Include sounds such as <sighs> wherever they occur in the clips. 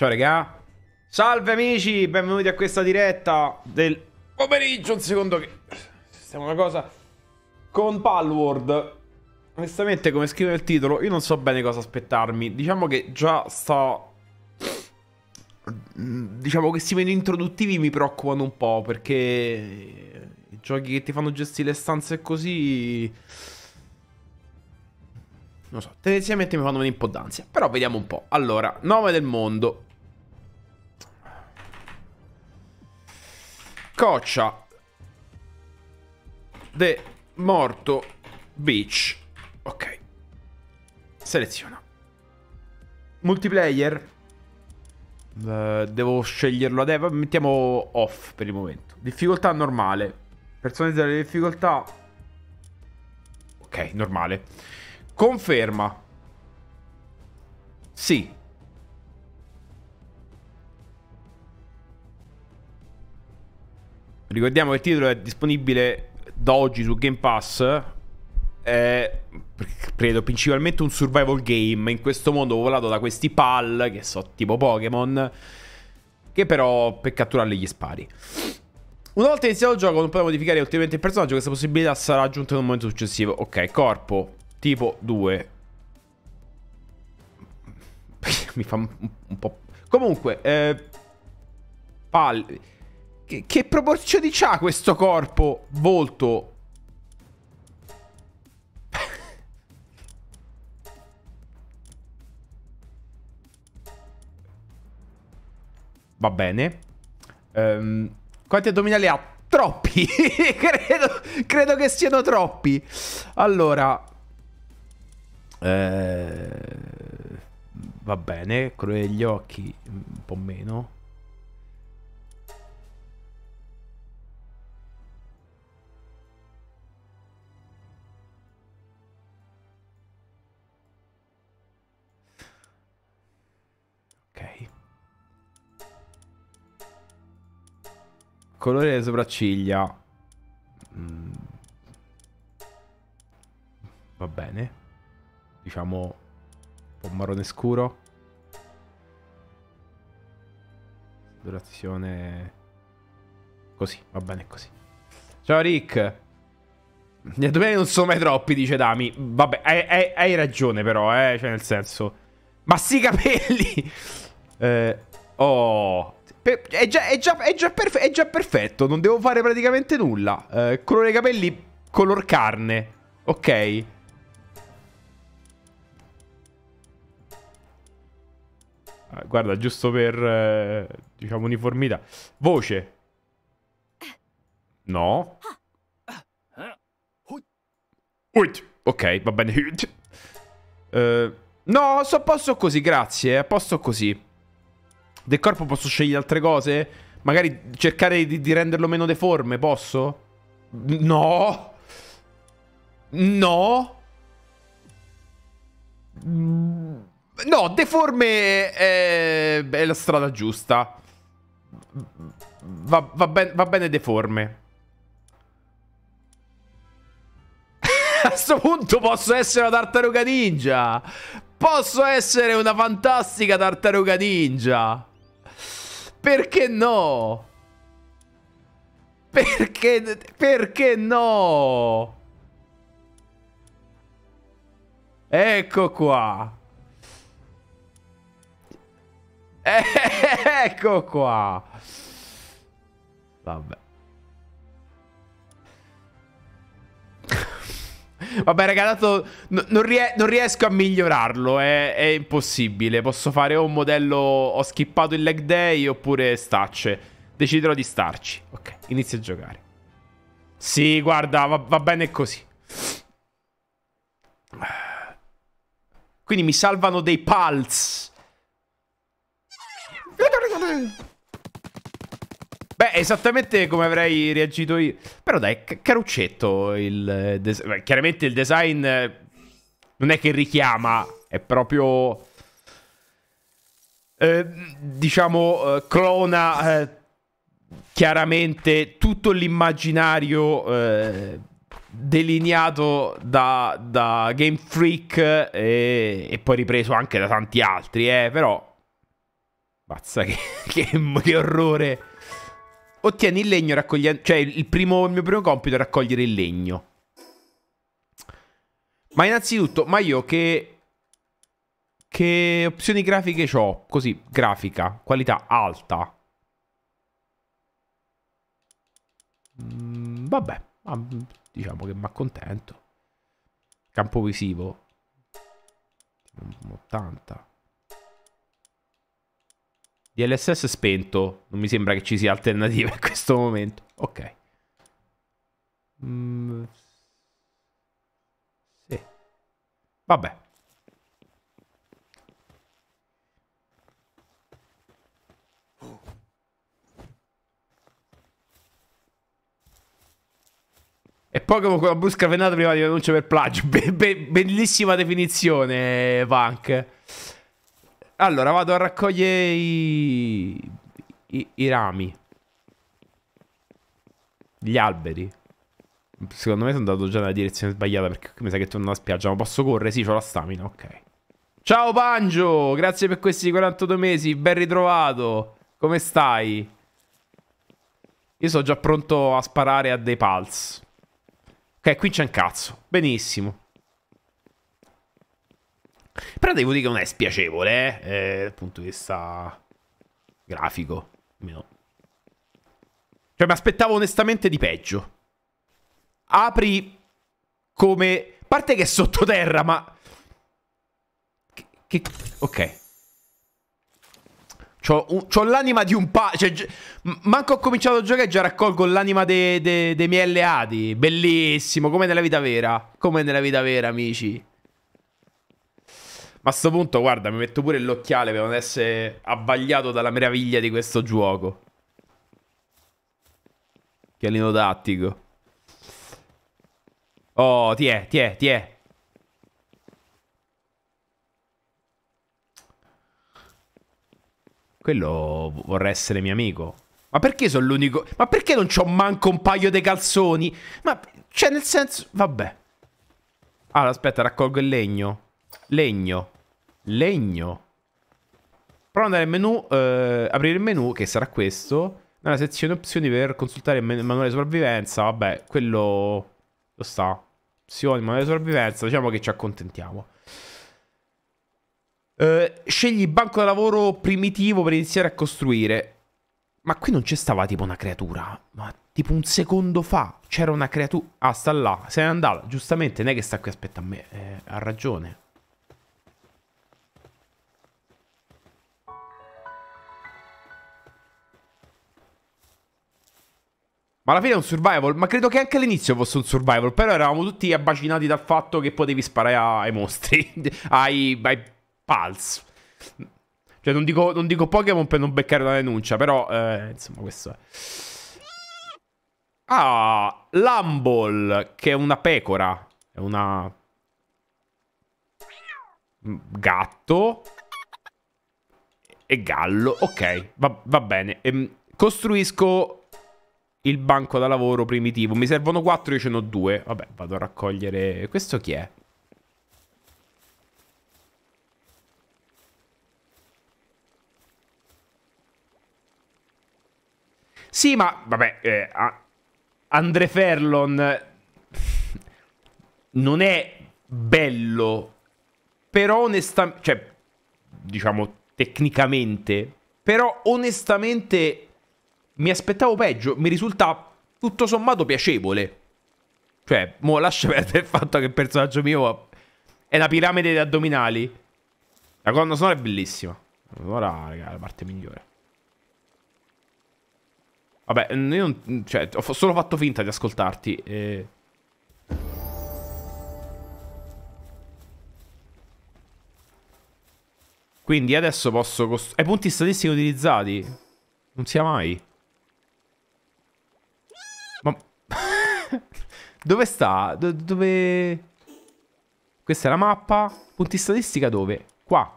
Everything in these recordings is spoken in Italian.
Ciao regà Salve amici, benvenuti a questa diretta del pomeriggio Un secondo che... Stiamo una cosa con Palward Onestamente come scrive il titolo io non so bene cosa aspettarmi Diciamo che già sto... Diciamo che questi menu introduttivi mi preoccupano un po' perché i giochi che ti fanno gestire le stanze così... Non so, tendenzialmente mi fanno venire un po' d'ansia. Però vediamo un po'. Allora, nome del mondo. Coccia De Morto Beach Ok Seleziona Multiplayer uh, Devo sceglierlo adesso Mettiamo off per il momento Difficoltà normale Personalizzare le difficoltà Ok normale Conferma Sì Ricordiamo che il titolo è disponibile da oggi su Game Pass. È, credo principalmente un survival game in questo mondo popolato da questi pal che so tipo Pokémon che però per catturarli gli spari una volta iniziato il gioco non puoi modificare ulteriormente il personaggio questa possibilità sarà aggiunta in un momento successivo ok corpo tipo 2 <laughs> mi fa un, po' comunque eh, pal che, che proporzioni c'ha questo corpo? Volto. Va bene. Um, quanti addominali ha? Troppi. <laughs> credo, credo, che siano troppi. Allora. Eh, va bene. Quello degli occhi un po' meno. Colore delle sopracciglia. Mm. Va bene. Diciamo un po' marrone scuro. Durazione... Così, va bene così. Ciao Rick. Gli domani non sono mai troppi, dice Dami. Vabbè, hai, hai, hai ragione però, eh. Cioè nel senso... Ma sti capelli! Eh, oh, è già, è, già, è, già è già, perfetto, non devo fare praticamente nulla. Eh, colore capelli, color carne. Ok. Ah, guarda, giusto per, eh, diciamo, uniformità. Voce. No. Ok, va bene. Eh, no, sto a posto così, grazie. A eh, posto così. Del corpo posso scegliere altre cose? Magari cercare di, di renderlo meno deforme, posso? No! No! No, deforme è, è la strada giusta. Va, va, ben, va bene deforme. <laughs> A questo punto posso essere una tartaruga ninja. Posso essere una fantastica tartaruga ninja. Perché no? Perché... Perché no? Ecco qua. <laughs> Ecco qua. Vabbè. Vabbè, raga, non, ries- non, riesco a migliorarlo. È-, è impossibile. Posso fare o un modello ho skippato il leg day oppure stacce. Deciderò di starci. Ok, inizio a giocare. Sì, guarda, va, va bene così. Quindi mi salvano dei pulse. Beh, esattamente come avrei reagito io. Però dai, caruccetto il eh, design. Chiaramente il design eh, non è che richiama, è proprio... Eh, diciamo, eh, clona eh, chiaramente tutto l'immaginario eh, delineato da, da, Game Freak e, e, poi ripreso anche da tanti altri, eh, però... Mazza che, <laughs> che, che orrore! Ottieni il legno raccogliendo... Cioè, il, primo, il mio primo compito è raccogliere il legno. Ma innanzitutto, ma io che... Che opzioni grafiche ho? Così, grafica, qualità alta. Mm, vabbè, diciamo che mi accontento. Campo visivo. 80. DLSS spento. Non mi sembra che ci sia alternativa <laughs> in questo momento. Ok. Mm. Sì. Vabbè. E Pokémon con la busca venata prima di denuncia per plagio. Be be bellissima definizione, Punk. Allora, vado a raccogliere i... I, i rami. Gli alberi. Secondo me sono andato già nella direzione sbagliata perché mi sa che torno alla spiaggia. Ma posso correre? Sì, ho la stamina, ok. Ciao Banjo! grazie per questi 42 mesi, ben ritrovato. Come stai? Io sono già pronto a sparare a dei pals. Ok, qui c'è un cazzo. Benissimo. Però devo dire che non è spiacevole, eh, eh, dal punto di vista grafico. Almeno. Cioè, mi aspettavo onestamente di peggio. Apri come... parte che è sottoterra, ma... Che... che... Ok. C'ho, l'anima di un pa... Cioè, manco ho cominciato a giocare e già raccolgo l'anima dei de, de miei alleati. Bellissimo, come nella vita vera. Come nella vita vera, amici. Ma a sto punto, guarda, mi metto pure l'occhiale per non essere avvagliato dalla meraviglia di questo gioco. Chialino tattico. Oh, ti è, ti Quello vorrà essere mio amico. Ma perché sono l'unico... Ma perché non c'ho manco un paio di calzoni? Ma... Cioè, nel senso... Vabbè. Allora, ah, aspetta, raccolgo il legno. Legno. Legno. Provo ad andare al menu, eh, aprire il menu, che sarà questo. Nella sezione opzioni per consultare il manuale di sopravvivenza. Vabbè, quello... Lo sta. Opzioni, manuale di sopravvivenza. Diciamo che ci accontentiamo. Eh, scegli banco da lavoro primitivo per iniziare a costruire. Ma qui non c'è stava tipo una creatura. Ma tipo un secondo fa c'era una creatura. Ah, sta là. Se n'è andata. Giustamente, non è che sta qui aspetta a me. Eh, ha ragione. Ma alla fine è un survival, ma credo che anche all'inizio fosse un survival, però eravamo tutti abbacinati dal fatto che potevi sparare ai mostri, <laughs> ai, ai pals. Cioè non dico, non dico, Pokémon per non beccare una denuncia, però eh, insomma questo è... Ah, Lumble, che è una pecora, è una... Mm, gatto e gallo, ok, va, va bene. Ehm, costruisco il banco da lavoro primitivo. Mi servono 4, io ce n'ho 2. Vabbè, vado a raccogliere... Questo chi è? Sì, ma vabbè, eh, Andre Ferlon <laughs> non è bello, però onestamente, cioè, diciamo tecnicamente, però onestamente mi aspettavo peggio, mi risulta tutto sommato piacevole. Cioè, mo lascia perdere il fatto che il personaggio mio è la piramide degli addominali. La colonna sonora è bellissima. Ora, raga, è la parte migliore. Vabbè, io non, cioè, ho solo fatto finta di ascoltarti. E... Quindi adesso posso... Ai punti statistici utilizzati? Non sia mai. Dove sta? Do dove... Questa è la mappa. Punti statistica dove? Qua.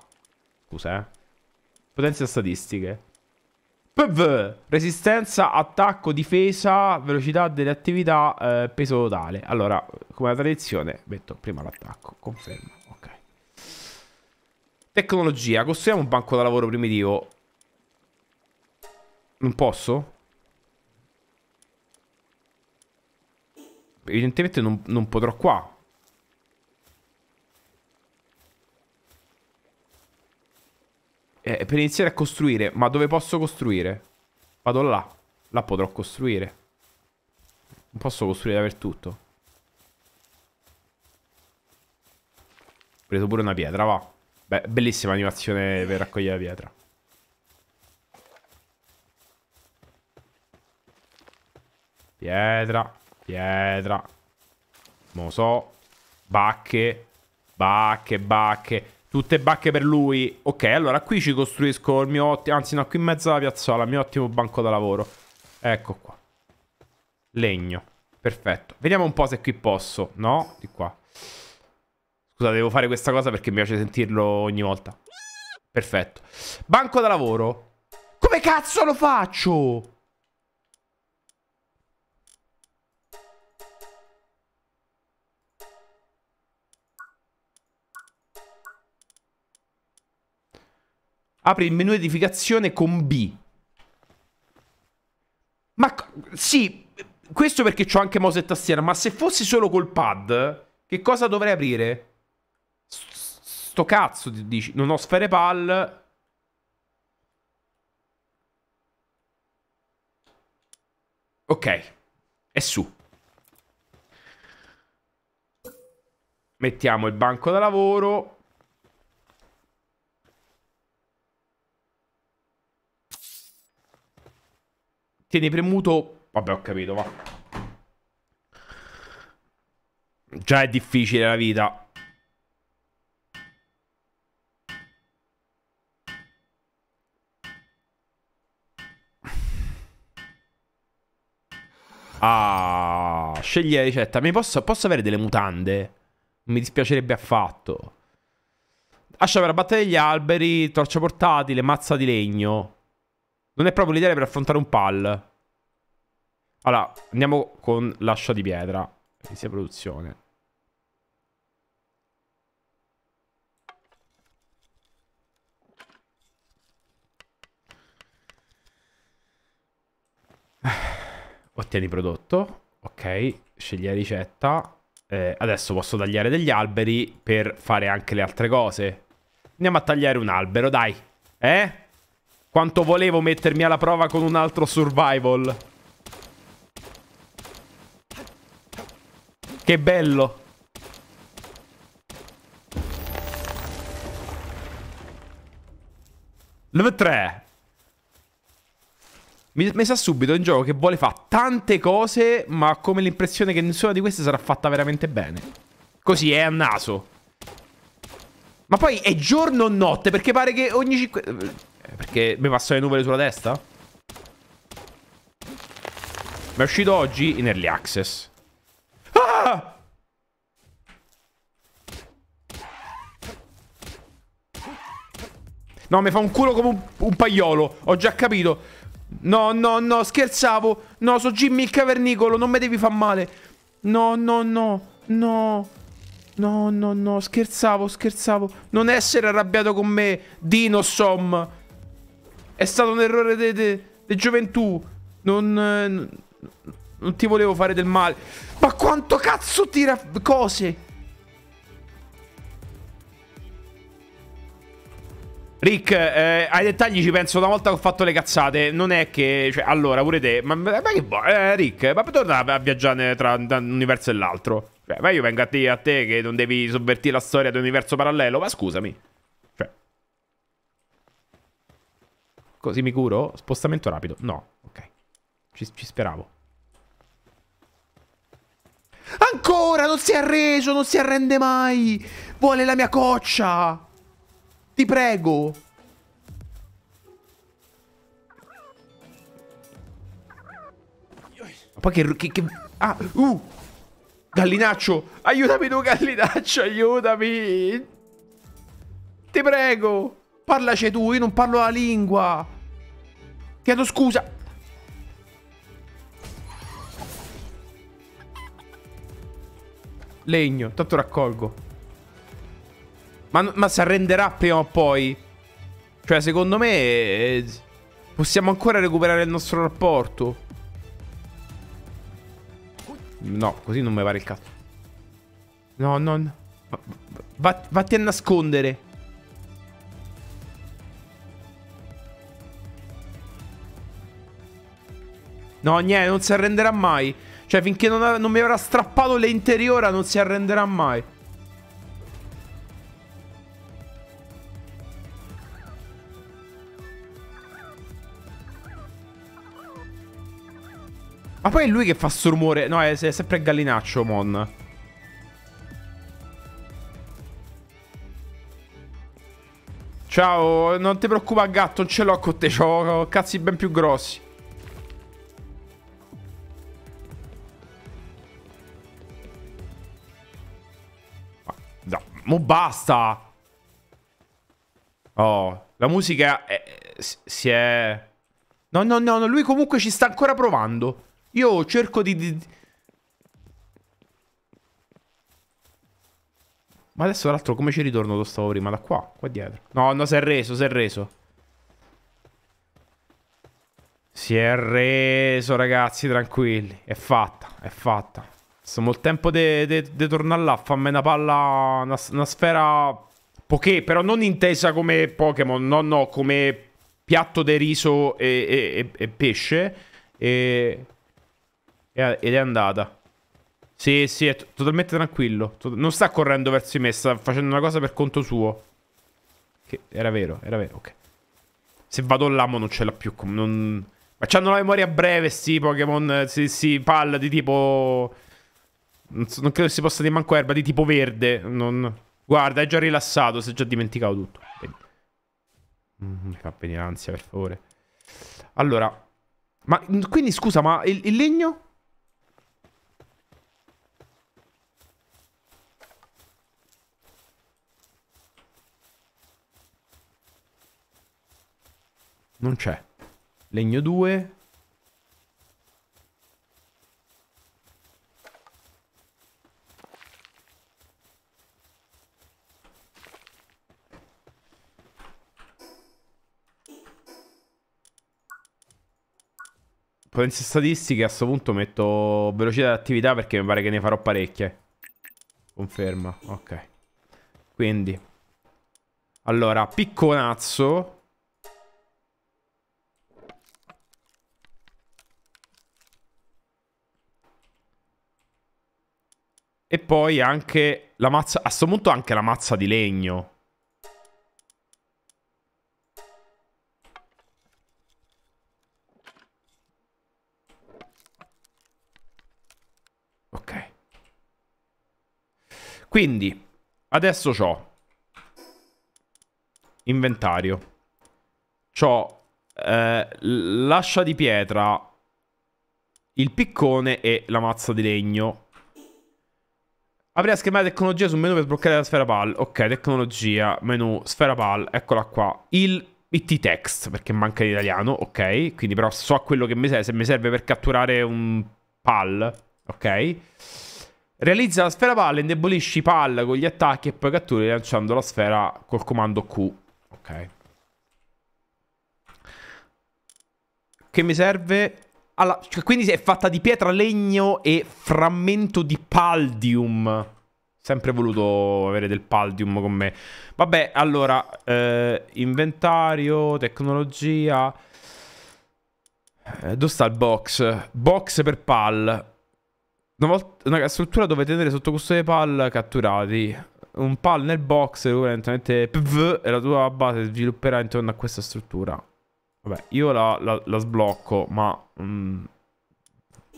Scusa, eh. Potenza statistiche. PV. Resistenza, attacco, difesa, velocità delle attività, eh, peso totale. Allora, come la tradizione, metto prima l'attacco. Confermo. Ok. Tecnologia. Costruiamo un banco da lavoro primitivo. Non posso? Evidentemente non, non potrò qua. Eh, per iniziare a costruire. Ma dove posso costruire? Vado là. Là potrò costruire. Non posso costruire dappertutto. Ho preso pure una pietra, va. Beh, bellissima animazione per raccogliere la pietra. Pietra. Pietra. lo so. Bacche. Bacche, bacche. Tutte bacche per lui. Ok, allora qui ci costruisco il mio ottimo... Anzi, no, qui in mezzo alla piazzola. Il mio ottimo banco da lavoro. Ecco qua. Legno. Perfetto. Vediamo un po' se qui posso. No? Di qua. Scusa, devo fare questa cosa perché mi piace sentirlo ogni volta. Perfetto. Banco da lavoro. Come cazzo lo faccio? Apri il menu edificazione con B. Ma sì, questo perché ho anche mouse e tastiera, ma se fossi solo col pad, che cosa dovrei aprire? Sto cazzo, ti dici. Non ho sfere pal. Ok, è su. Mettiamo il banco da lavoro. Tieni premuto... Vabbè, ho capito, va. Già è difficile la vita. Ah, scegli la ricetta. Mi posso, posso avere delle mutande? Non mi dispiacerebbe affatto. Ascia per abbattere gli alberi, torcia portatile, mazza di legno. Non è proprio l'idea per affrontare un pal. Allora, andiamo con l'ascia di pietra. Che sia produzione. <sighs> Ottieni prodotto. Ok, scegli la ricetta. Eh, adesso posso tagliare degli alberi per fare anche le altre cose. Andiamo a tagliare un albero, dai. Eh? Quanto volevo mettermi alla prova con un altro survival. Che bello. Level 3. Mi, mi sa subito un gioco che vuole fare tante cose, ma ho come l'impressione che nessuna di queste sarà fatta veramente bene. Così è a naso. Ma poi è giorno o notte, perché pare che ogni 5... Perché mi passano le nuvole sulla testa? Mi è uscito oggi in Early Access. Ah! No, mi fa un culo come un, un paiolo. Ho già capito. No, no, no, scherzavo. No, so Jimmy il cavernicolo, non mi devi far male. No, no, no, no. No, no, no, scherzavo, scherzavo. Non essere arrabbiato con me, Dinosom. È stato un errore di gioventù. Non, non ti volevo fare del male. Ma quanto cazzo tira cose? Rick, eh, ai dettagli ci penso una volta che ho fatto le cazzate. Non è che. Cioè, allora, pure te. Ma, ma che boh, eh, Rick, ma torna a viaggiare tra, tra un universo e l'altro. Cioè, ma io vengo a te, a te che non devi sovvertire la storia di un universo parallelo. Ma scusami. Così mi curo? Spostamento rapido. No, ok. Ci, ci speravo. Ancora! Non si è arreso, non si arrende mai! Vuole la mia coccia! Ti prego! Ma poi che, che, che... Ah, uh! Gallinaccio! Aiutami tu, gallinaccio, aiutami! Ti prego! Parlaci tu, io non parlo la lingua! Chiedo scusa. Legno, tanto raccolgo. Ma, ma si arrenderà prima o poi? Cioè, secondo me... Eh, possiamo ancora recuperare il nostro rapporto. No, così non mi pare il cazzo. No, no, no. V vatti a nascondere. No, niente, non si arrenderà mai. Cioè, finché non, non mi avrà strappato l'interiora, non si arrenderà mai. Ma poi è lui che fa sto rumore. No, è, è sempre il gallinaccio, mon. Ciao, non ti preoccupa gatto, non ce l'ho con te, ho cazzi ben più grossi. Mo basta! Oh, la musica è, eh, si è... No, no, no, lui comunque ci sta ancora provando. Io cerco di... di... Ma adesso l'altro come ci ritorno dove stavo prima? Da qua, qua dietro. No, no, si è reso, si è reso. Si è reso, ragazzi, tranquilli. È fatta, è fatta. Stiamo il tempo di tornare là, fammi una palla, una, una sfera poké, però non intesa come Pokémon, no, no, come piatto di riso e, e, e, e pesce. ed è andata. Sì, sì, è totalmente tranquillo. Non sta correndo verso me, sta facendo una cosa per conto suo. Che era vero, era vero, ok. Se vado all'amo non ce l'ha più. Non... Ma c'hanno la memoria breve, sti Pokémon, si, si palla di tipo... Non, so, non credo si possa dire manco erba di tipo verde. Non... Guarda, è già rilassato, si è già dimenticato tutto. Mm, mi fa venire ansia, per favore. Allora, ma mm, quindi scusa, ma il, il legno? Non c'è. Legno 2. Potenze statistiche a questo punto metto velocità di attività perché mi pare che ne farò parecchie. Conferma, ok. Quindi. Allora, picconazzo. E poi anche la mazza... A questo punto anche la mazza di legno. Quindi, adesso ho inventario. Ho eh, l'ascia di pietra, il piccone e la mazza di legno. Apri a schermare tecnologia sul menu per sbloccare la sfera PAL. Ok, tecnologia, menu, sfera PAL, eccola qua. Il IT text, perché manca l'italiano, ok? Quindi però so quello che mi serve, se mi serve per catturare un PAL, ok? Realizza la sfera palla, indebolisci palla con gli attacchi e poi catturi lanciando la sfera col comando Q. Ok. Che mi serve? Alla... Cioè, quindi è fatta di pietra, legno e frammento di paldium. Sempre voluto avere del paldium con me. Vabbè, allora, eh, inventario, tecnologia... Eh, dove sta il box? Box per pal. Una, volta, una struttura dove tenere sotto custode PAL catturati. Un PAL nel box eventualmente PV e la tua base svilupperà intorno a questa struttura. Vabbè, io la, la, la sblocco, ma mh, mm,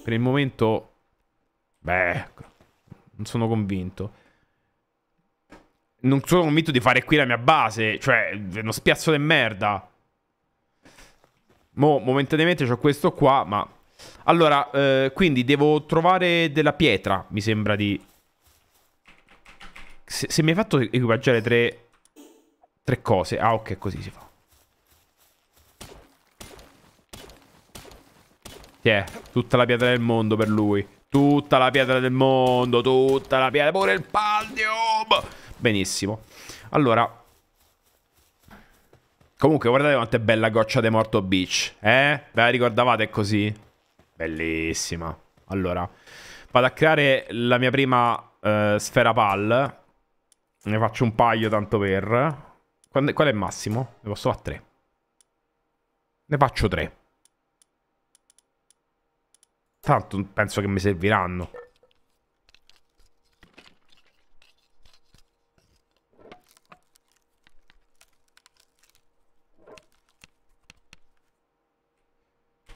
per il momento... Beh, ecco, non sono convinto non sono convinto di fare qui la mia base. Cioè, è uno spiazzo di merda. Mo, momentaneamente ho questo qua, ma allora, eh, quindi devo trovare della pietra, mi sembra di... Se, se mi hai fatto equipaggiare tre... Tre cose. Ah, ok, così si fa. Sì, yeah, tutta la pietra del mondo per lui. Tutta la pietra del mondo, tutta la pietra, pure il pallium. Benissimo. Allora. Comunque, guardate quanto è bella goccia di morto beach. Eh? Ve la ricordavate così? Bellissima. Allora, vado a creare la mia prima eh, sfera pal. Ne faccio un paio tanto per... Quando, qual è il massimo? Ne posso fare tre. Ne faccio tre. Tanto penso che mi serviranno.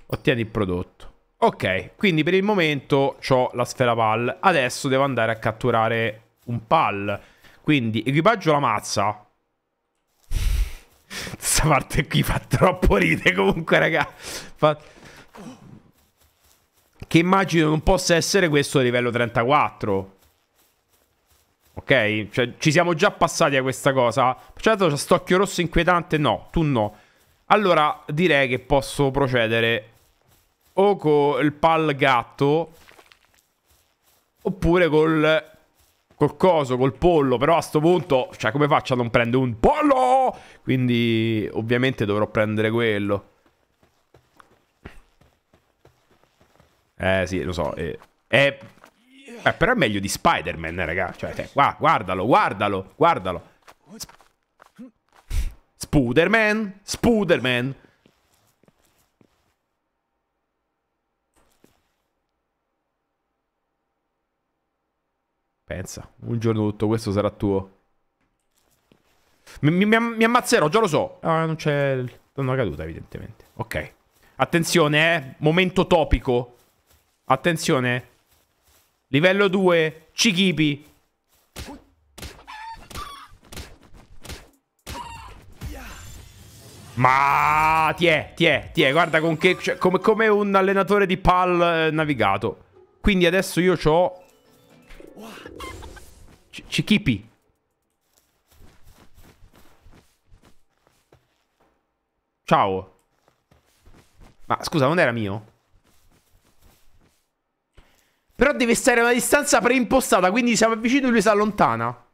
Ottieni il prodotto. Ok, quindi per il momento ho la sfera pal. Adesso devo andare a catturare un pal. Quindi equipaggio la mazza. Questa <laughs> parte qui fa troppo ride comunque, raga. Fa... Che immagino non possa essere questo a livello 34. Ok? Cioè, ci siamo già passati a questa cosa. Certo, c'è st'occhio rosso inquietante. No, tu no. Allora, direi che posso procedere o con il pal gatto oppure col, col coso, col pollo. Però a sto punto, cioè come faccio a non prendere un pollo? Quindi ovviamente dovrò prendere quello. Eh sì, lo so. Eh, eh, eh però è meglio di Spider-Man, eh, raga. Cioè, te, qua, guardalo, guardalo, guardalo. Sp Spuderman, Spuderman. Pensa, un giorno tutto questo sarà tuo. Mi, mi, mi ammazzerò, già lo so. Ah, non c'è una caduta, evidentemente. Ok. Attenzione, eh. Momento topico. Attenzione. Livello 2, Cichipi. Ma tie, tie, tie, guarda con che, cioè, come, come, un allenatore di PAL eh, navigato. Quindi adesso io ho c Ciao. Ma scusa, non era mio? Però deve stare a una distanza preimpostata, quindi siamo vicini e lui si allontana.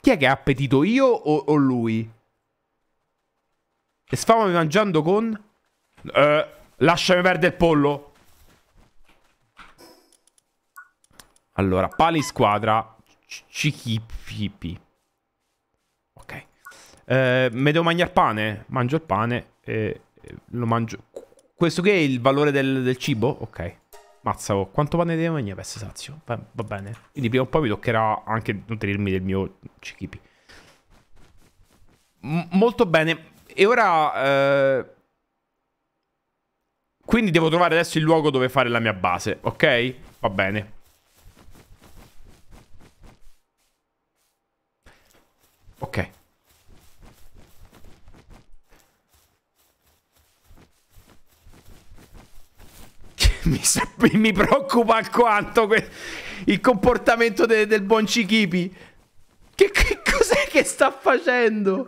Chi è che ha appetito, io o, o lui? E sfamami mangiando con... Eh, lasciami perdere il pollo. Allora, pali squadra. Cichipipi. Ok. Eh, me devo mangiare pane? Mangio il pane e lo mangio... Questo che è il valore del, del cibo? Ok. Mazza, oh, quanto pane devo mangiare per sazio? Va, va bene. Quindi prima o poi mi toccherà anche nutrirmi del mio cichipi. M molto bene. E ora... Eh... Quindi devo trovare adesso il luogo dove fare la mia base, ok? Va bene. Ok. <laughs> Mi, sa, mi, preoccupa alquanto il comportamento de, del buon Cichipi. Che, che cos'è che sta facendo?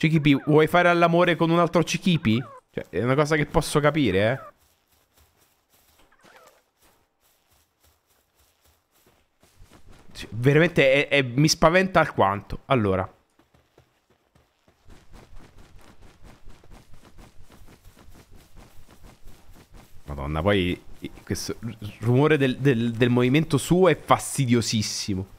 Cichipi, vuoi fare all'amore con un altro Cichipi? Cioè, è una cosa che posso capire, eh. Cioè, veramente è, è, mi spaventa alquanto. Allora. Madonna, poi questo rumore del, del, del movimento suo è fastidiosissimo.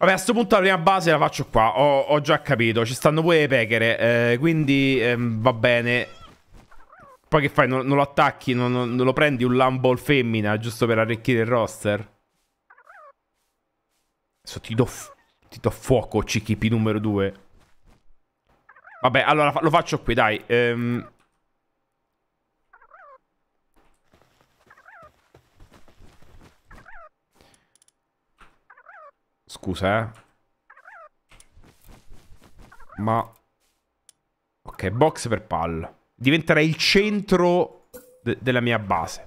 Vabbè, a questo punto la prima base la faccio qua, ho, ho già capito, ci stanno pure le pechere, eh, quindi eh, va bene. Poi che fai, non, non lo attacchi, non, non, non, lo prendi un Lamball femmina, giusto per arricchire il roster? Adesso ti do, ti do fuoco, CKP numero 2. Vabbè, allora lo faccio qui, dai. Ehm, Scusa, eh. Ma... Ok, box per palla. Diventerà il centro de della mia base.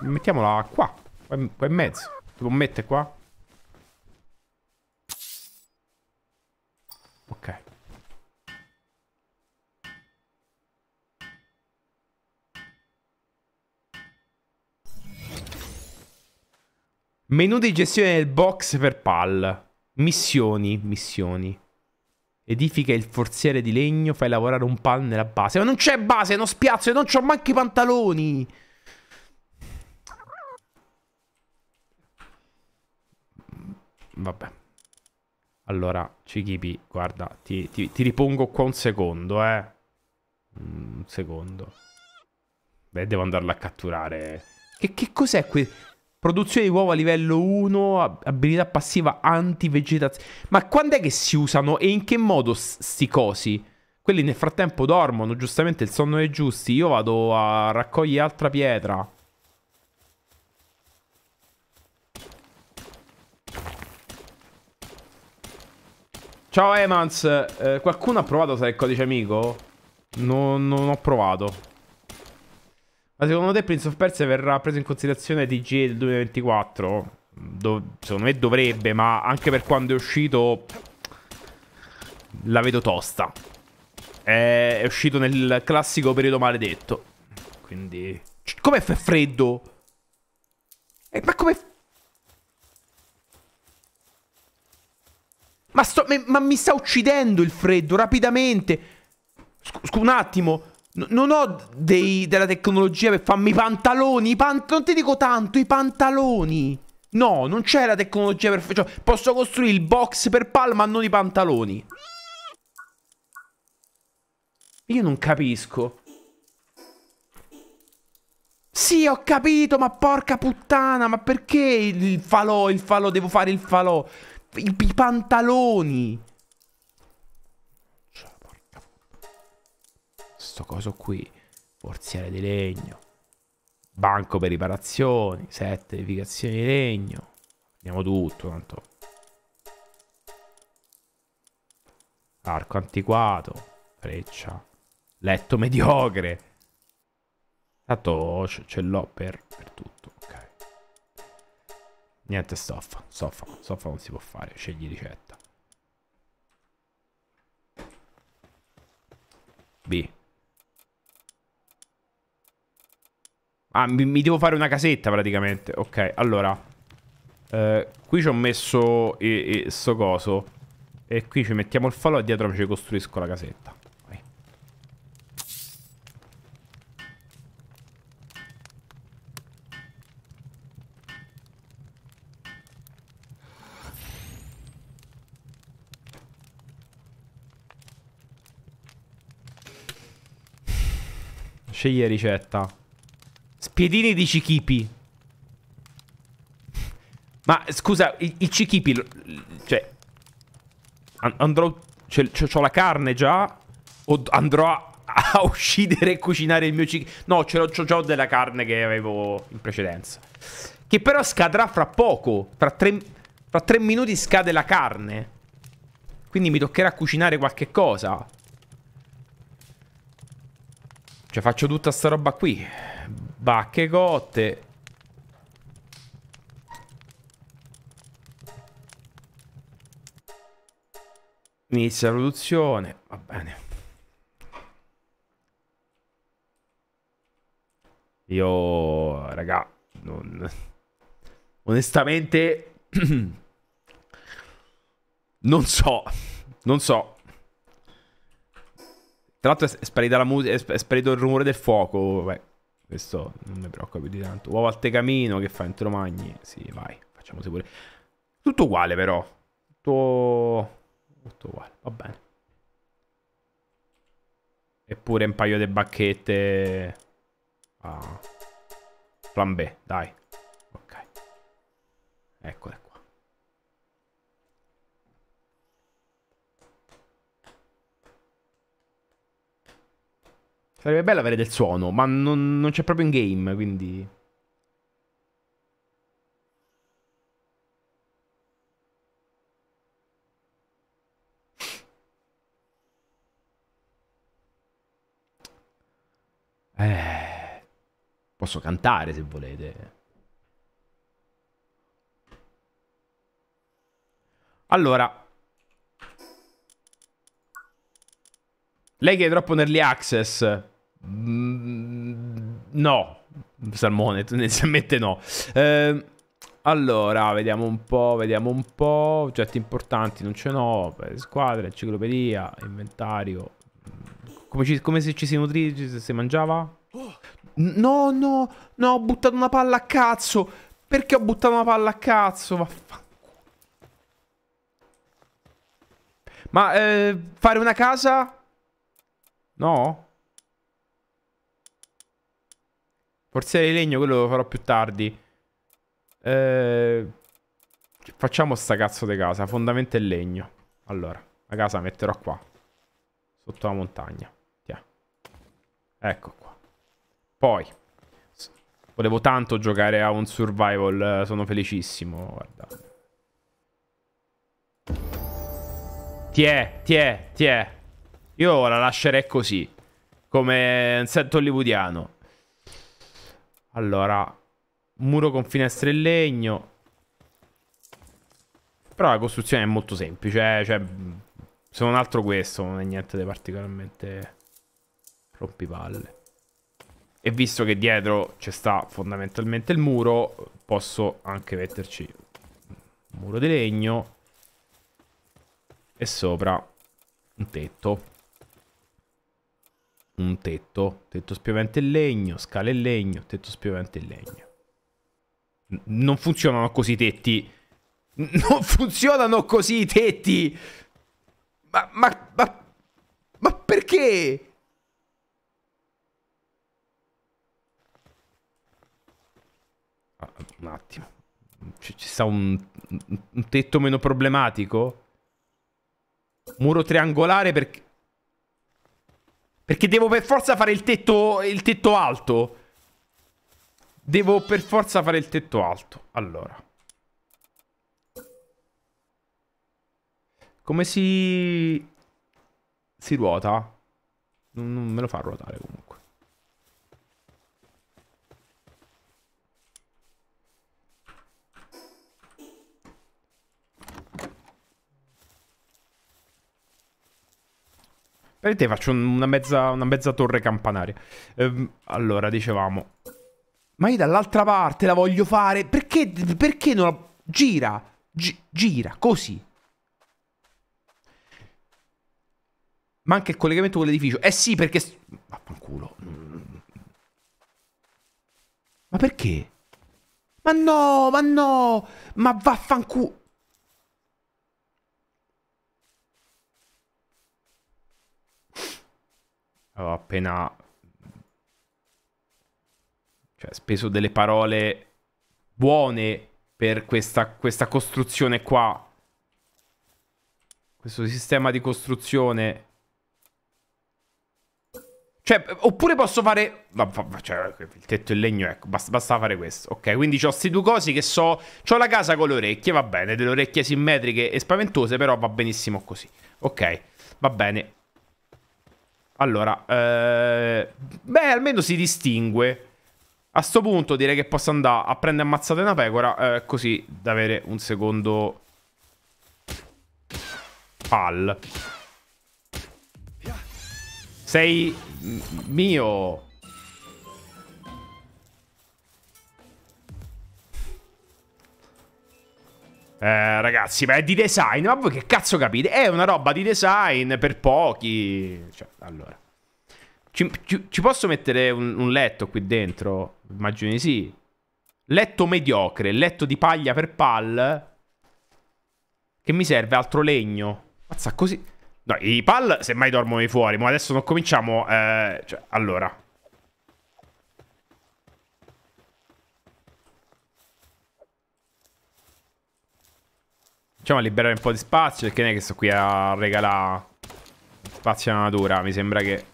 Mettiamola qua. Qua in, qua in mezzo. Si può mettere qua? Menu di gestione del box per PAL. Missioni, missioni. Edifica il forziere di legno, fai lavorare un PAL nella base. Ma non c'è base, non spiazzo e non c'ho manco i pantaloni. Vabbè. Allora, Cichipi, guarda, ti, ti, ti, ripongo qua un secondo, eh. Mm, un secondo. Beh, devo andarla a catturare. Che, che cos'è qui? Produzione di uova a livello 1, abilità passiva anti-vegetazione. Ma quando è che si usano e in che modo sti cosi? Quelli nel frattempo dormono, giustamente il sonno è giusto. Io vado a raccogliere altra pietra. Ciao Emans, eh, qualcuno ha provato a usare il codice amico? No, non ho provato. Ma secondo te Prince of Persia verrà preso in considerazione TG del 2024? Do secondo me dovrebbe, ma anche per quando è uscito la vedo tosta. È, uscito nel classico periodo maledetto. Quindi... Come fa freddo? Eh, ma come... Ma, sto... ma, mi sta uccidendo il freddo rapidamente. Scusa un attimo non ho dei, della tecnologia per farmi i pantaloni. I pan non ti dico tanto, i pantaloni. No, non c'è la tecnologia per... Cioè, posso costruire il box per palma, ma non i pantaloni. Io non capisco. Sì, ho capito, ma porca puttana, ma perché il falò, il falò, devo fare il falò? I, i pantaloni. sto coso qui, forziere di legno, banco per riparazioni, sette edificazioni di legno, prendiamo tutto tanto. Arco antiquato, freccia, letto mediocre. Tanto ce l'ho per, per tutto, ok. Niente stoffa, stoffa, stoffa non si può fare, scegli ricetta. B. Ah, mi, mi devo fare una casetta praticamente. Ok, allora. Eh, qui ci ho messo e, e, sto coso. E qui ci mettiamo il falò e dietro ci costruisco la casetta. Vai. Scegli ricetta. Piedini di Cichipi. Ma scusa, i, i Cichipi... Cioè... Andrò... c'ho, ho la carne già? O andrò a a uccidere e cucinare il mio Cichipi. No, c'ho, l'ho già della carne che avevo in precedenza. Che però scadrà fra poco. Fra tre, fra tre minuti scade la carne. Quindi mi toccherà cucinare qualche cosa. Cioè faccio tutta sta roba qui. Bacche cotte. Inizia la produzione. Va bene. Io, raga, non... onestamente <clears throat> non so, non so. Tra l'altro è sparita, la mus- è sparito il rumore del fuoco. Beh, questo non mi preoccupa di tanto. Uovo al tecamino che fa entro Sì, vai, facciamo pure. Tutto uguale però. Tutto... Tutto uguale, va bene. Eppure un paio di bacchette... Ah. Flambé, dai. Ok. Eccole Sarebbe bello avere del suono, ma non, non c'è proprio in game, quindi... Eh, posso cantare se volete. Allora. Lei che è troppo in access. Mm, no, salmone, tendenzialmente no. Eh, allora, vediamo un po', vediamo un po'. Oggetti importanti non ce n'ho. Squadra, enciclopedia, inventario. Come, ci, come se ci si nutriva, se si mangiava? No, no, no, ho buttato una palla a cazzo. Perché ho buttato una palla a cazzo? Vaffanculo. Ma eh, fare una casa? No? Forziere di legno, quello lo farò più tardi. Eh, facciamo sta cazzo di casa. Fondamento e legno. Allora, la casa la metterò qua. Sotto la montagna. Tiè. Ecco qua. Poi. Volevo tanto giocare a un survival. Eh, sono felicissimo. Guarda. Tiè, tiè, tiè. Io la lascerei così. Come un set hollywoodiano. Allora, muro con finestre in legno. Però la costruzione è molto semplice, eh? cioè, se non altro questo non è niente di particolarmente rompipalle. E visto che dietro ci sta fondamentalmente il muro, posso anche metterci un muro di legno e sopra un tetto un tetto, tetto spiovente in legno, scale in legno, tetto spiovente in legno. Non funzionano così i tetti. <laughs> Non funzionano così i tetti. Ma, ma, ma, ma perché? Ah, un attimo. C ci sta un, un tetto meno problematico? Muro triangolare perché... Perché devo per forza fare il tetto, il tetto alto. Devo per forza fare il tetto alto. Allora. Come si... Si ruota? Non, non me lo fa ruotare comunque. Vedete, faccio una mezza, una mezza torre campanaria. Ehm, allora, dicevamo... Ma io dall'altra parte la voglio fare. Perché, perché non la... Gira. Gi gira, così. Manca il collegamento con l'edificio. Eh sì, perché... Vaffanculo. Ma perché? Ma no, ma no! Ma vaffanculo... ho appena cioè, speso delle parole buone per questa, questa costruzione qua. Questo sistema di costruzione. Cioè, oppure posso fare... Cioè, il tetto in legno, ecco, basta, basta fare questo. Ok, quindi ho questi due cosi che so... Ho la casa con le orecchie, va bene, delle orecchie simmetriche e spaventose, però va benissimo così. Ok, va bene. Allora, eh... beh, almeno si distingue. A sto punto direi che posso andare a prendere ammazzate una pecora, eh, così da avere un secondo pal. Sei mio. Eh, ragazzi, ma è di design, ma voi che cazzo capite? È una roba di design per pochi. Cioè, allora. Ci, ci, ci posso mettere un, un, letto qui dentro? Immagino di sì. Letto mediocre, letto di paglia per pal. Che mi serve altro legno. Mazza, così... No, i pal semmai dormono di fuori, ma adesso non cominciamo... Eh, cioè, allora... Diciamo a liberare un po' di spazio Perché non è che sto qui a regalare Spazio alla natura Mi sembra che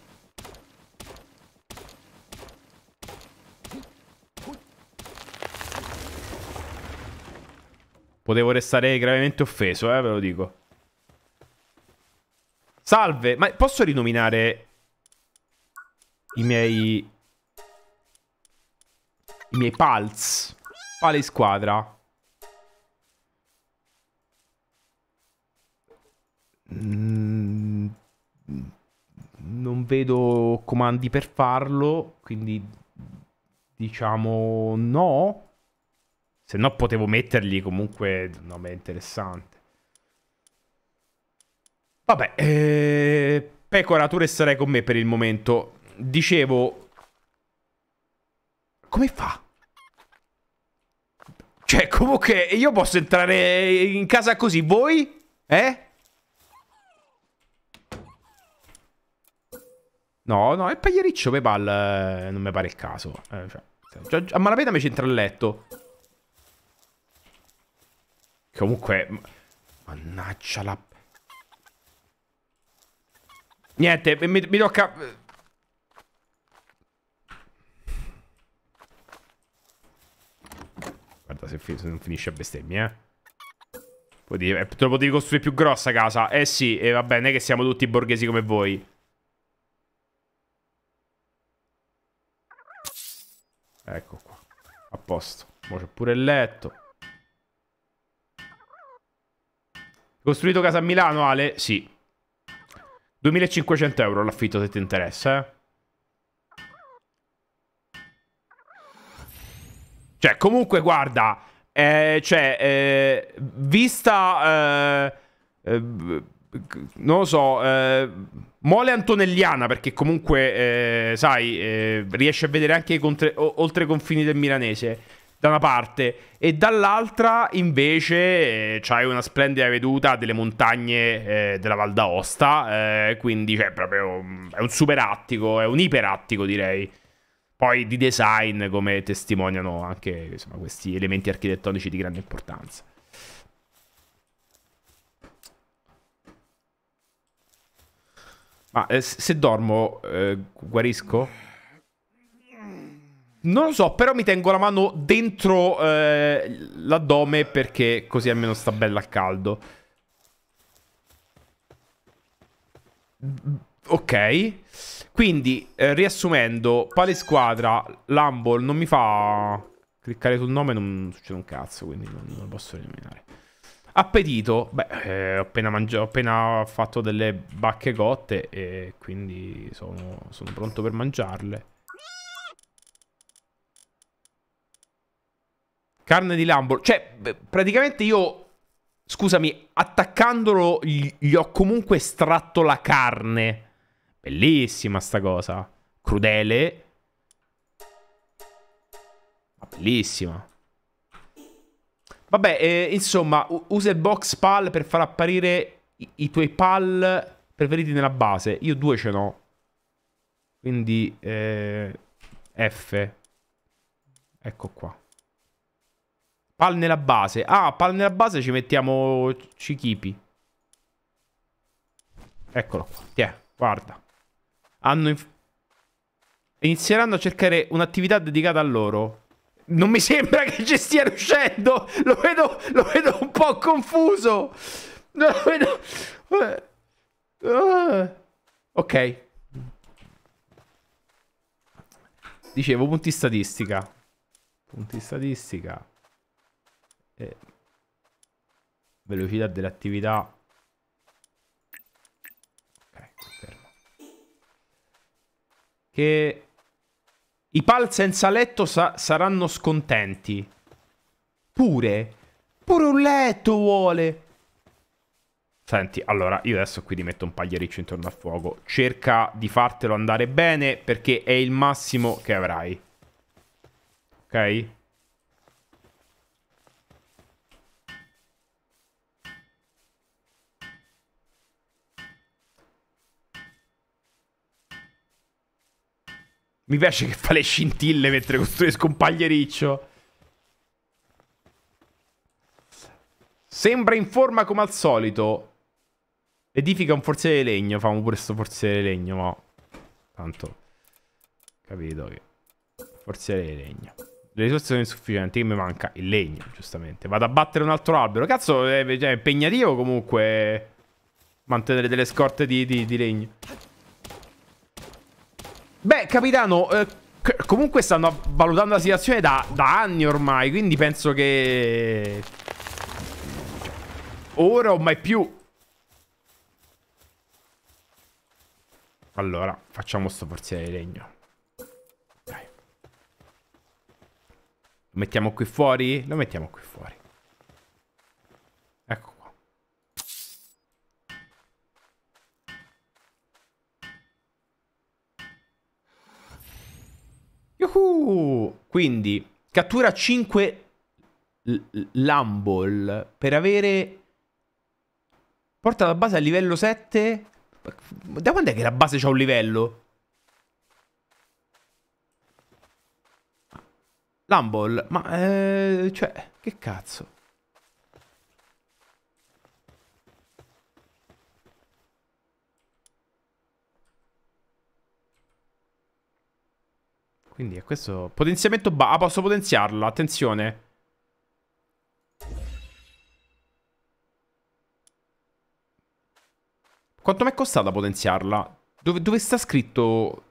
Potevo restare gravemente offeso eh ve lo dico Salve Ma posso rinominare I miei I miei pals Quale squadra Mm, non vedo comandi per farlo, quindi diciamo no. Se no potevo mettergli comunque un nome interessante. Vabbè, eh, Pecora, tu resterai con me per il momento. Dicevo... Come fa? Cioè, comunque, io posso entrare in casa così, voi? Eh? No, no, è Pagliericcio PayPal. Eh, non mi pare il caso. Eh, cioè, cioè a malapena mi c'entra il letto. Comunque. Mannaggia la. Niente, mi, mi tocca. Eh. Guarda se, se non finisce a bestemmie, eh. Poi dire, eh, te lo potevi costruire più grossa casa. Eh sì, e eh, vabbè, non che siamo tutti borghesi come voi. Ecco qua. A posto. Ora c'è pure il letto. Costruito casa a Milano, Ale? Sì. 2500 euro l'affitto se ti interessa, eh. Cioè, comunque, guarda, eh, cioè, eh, vista eh, eh non lo so, eh, mole antonelliana perché comunque, eh, sai, eh, riesce a vedere anche contre- oltre i confini del milanese da una parte e dall'altra invece eh, c'hai una splendida veduta delle montagne eh, della Val d'Aosta, eh, quindi cioè, proprio, mm, è un super attico, è un iperattico direi. Poi di design come testimoniano anche insomma, questi elementi architettonici di grande importanza. Ma eh, se dormo, eh, guarisco? Non lo so, però mi tengo la mano dentro eh, l'addome perché così almeno sta bella a caldo. Mm, ok. Quindi, eh, riassumendo, pale squadra, Lumble non mi fa cliccare sul nome, non succede un cazzo, quindi non, non lo posso eliminare. Appetito, beh, eh, ho, appena ho, appena fatto delle bacche cotte e quindi sono, sono pronto per mangiarle. Carne di lambo. Cioè, praticamente io, scusami, attaccandolo gli ho comunque estratto la carne. Bellissima sta cosa. Crudele. Ma bellissima. Vabbè, eh, insomma, usa il box PAL per far apparire i, i tuoi PAL preferiti nella base. Io due ce n'ho. Quindi eh, F. Ecco qua. PAL nella base. Ah, PAL nella base ci mettiamo Cichipi. Eccolo qua. Tiè, guarda. Hanno... Inizieranno a cercare un'attività dedicata a loro non mi sembra che ci stia riuscendo. Lo vedo, lo vedo un po' confuso. Lo vedo... Eh, ok. Dicevo, punti statistica. Punti statistica. E... Eh, velocità dell'attività. Ok, fermo. Che i pal senza letto sa saranno scontenti. Pure. Pure un letto vuole. Senti, allora, io adesso qui ti metto un pagliericcio intorno al fuoco. Cerca di fartelo andare bene perché è il massimo che avrai. Ok? Mi piace che fa le scintille mentre costruisco un pagliericcio. Sembra in forma come al solito. Edifica un forziere di legno. Famo pure questo forziere di legno, ma... Tanto... Capito che... Forziere di legno. Le risorse sono insufficienti, che mi manca il legno, giustamente. Vado a battere un altro albero. Cazzo, eh, è, cioè, è impegnativo comunque mantenere delle scorte di, di, di legno. Beh, capitano, eh, comunque stanno valutando la situazione da, da anni ormai, quindi penso che... Ora o mai più. Allora, facciamo sto forziere di legno. Dai. Lo mettiamo qui fuori? Lo mettiamo qui fuori. Yuhu! Quindi cattura 5 Lumble per avere... Porta la base a livello 7. Da quando è che la base c'ha un livello? Lumble, ma... Eh, cioè, che cazzo? Quindi è questo... Potenziamento ba... Ah, posso potenziarla, attenzione. Quanto mi è costata potenziarla? Dove, dove sta scritto...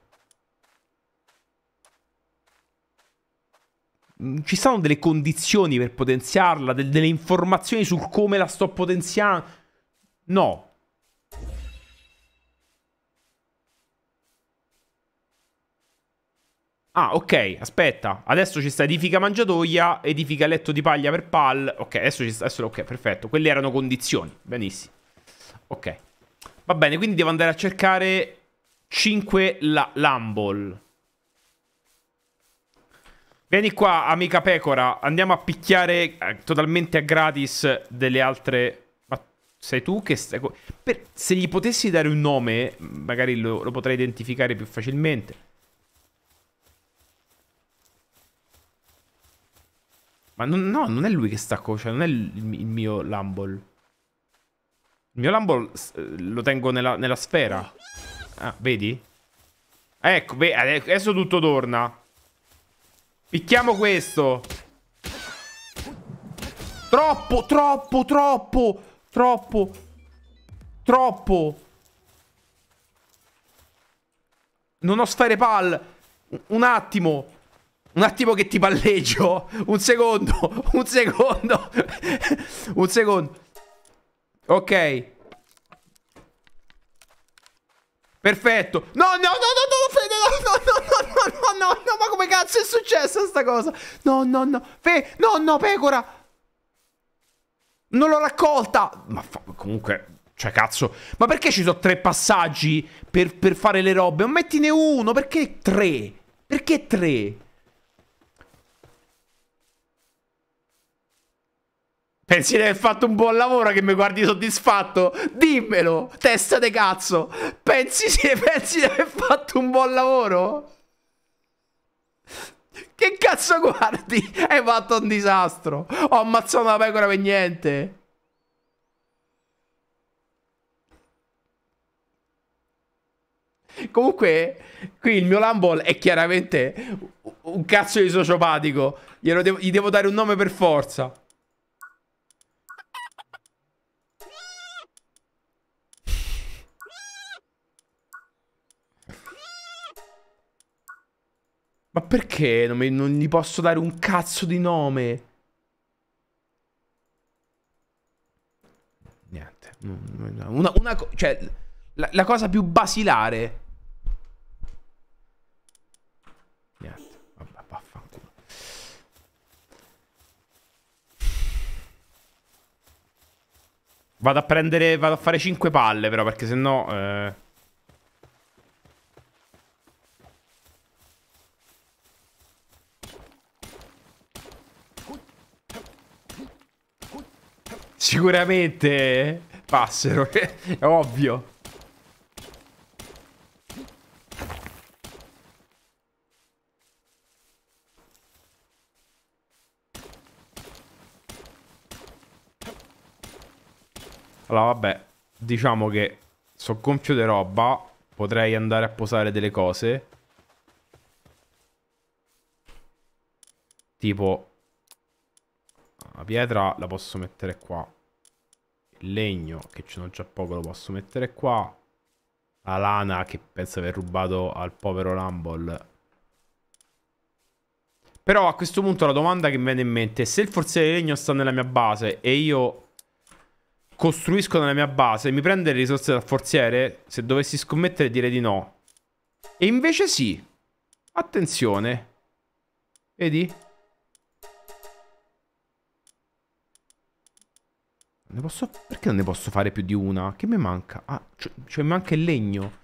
Mm, ci stanno delle condizioni per potenziarla, de delle informazioni sul come la sto potenziando? No. Ah, ok, aspetta. Adesso ci sta edifica mangiatoia, edifica letto di paglia per pal. Ok, adesso ci sta... Adesso, ok, perfetto. Quelle erano condizioni. Benissimo. Ok. Va bene, quindi devo andare a cercare 5 la Lumble. Vieni qua, amica pecora. Andiamo a picchiare eh, totalmente a gratis delle altre... Ma sei tu che stai... Per... Se gli potessi dare un nome, magari lo, lo potrei identificare più facilmente. Ma non, no, non è lui che sta cioè non è il, il mio Lumble. Il mio Lumble lo tengo nella, nella sfera. Ah, vedi? Ecco, beh, adesso tutto torna. Picchiamo questo. Troppo, troppo, troppo, troppo, troppo. Non ho sfere pal. Un attimo. Un attimo che ti palleggio. Un secondo. Un secondo. un secondo. Ok. Perfetto. No, no, no, no, no, Fede, no, no, no, no, no, no, ma come cazzo è successa sta cosa? No, no, no. Fe, no, no, pecora. Non l'ho raccolta. Ma fa- comunque, cioè cazzo. Ma perché ci sono tre passaggi per, per fare le robe? Non mettine uno, perché tre? Perché tre? Pensi di aver fatto un buon lavoro che mi guardi soddisfatto? Dimmelo, testa di cazzo. Pensi, <laughs> pensi di aver fatto un buon lavoro? Che cazzo guardi? Hai fatto un disastro. Ho ammazzato una pecora per niente. Comunque, qui il mio Lambol è chiaramente un cazzo di sociopatico. Devo, gli devo dare un nome per forza. Ma perché non, mi, non gli posso dare un cazzo di nome? Niente. Una, una cioè, la, la cosa più basilare. Niente. Vabbè, vaffanculo. Vado a prendere. Vado a fare 5 palle, però, perché sennò. Eh... Sicuramente passero, <laughs> è ovvio. Allora, vabbè, diciamo che sono gonfio di roba, potrei andare a posare delle cose. Tipo la pietra la posso mettere qua. Il legno, che ce n'ho già poco, lo posso mettere qua. La lana, che penso aver rubato al povero Rumble. Però a questo punto la domanda che mi viene in mente è se il forziere di legno sta nella mia base e io costruisco nella mia base, mi prende le risorse dal forziere? Se dovessi scommettere direi di no. E invece sì. Attenzione. Vedi? Ne posso... Perché non ne posso fare più di una? Che mi manca? Ah, cioè, mi manca il legno.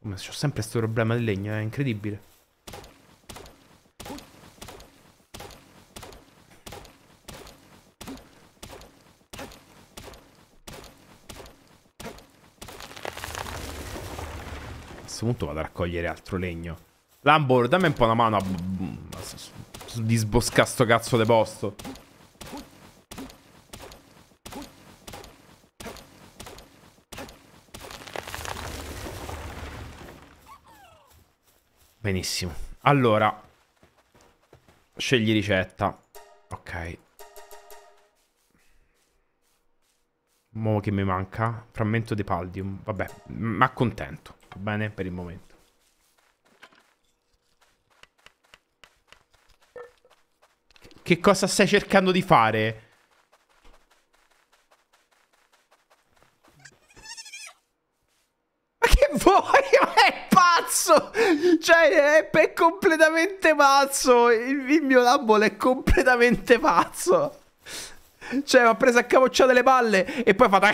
Ma ho sempre questo problema del legno, è incredibile. punto vado a raccogliere altro legno. Lambor, dammi un po' una mano a... a, a, a disboscare sto cazzo di posto. Benissimo. Allora, scegli ricetta. Ok. Mo che mi manca? Frammento di paldium. Vabbè, ma contento. Va bene per il momento. Che cosa stai cercando di fare? cazzo? Cioè, Eppe è completamente pazzo. Il, il mio Dumble è completamente pazzo. Cioè, mi ha preso a capocciate le palle e poi ha fatto...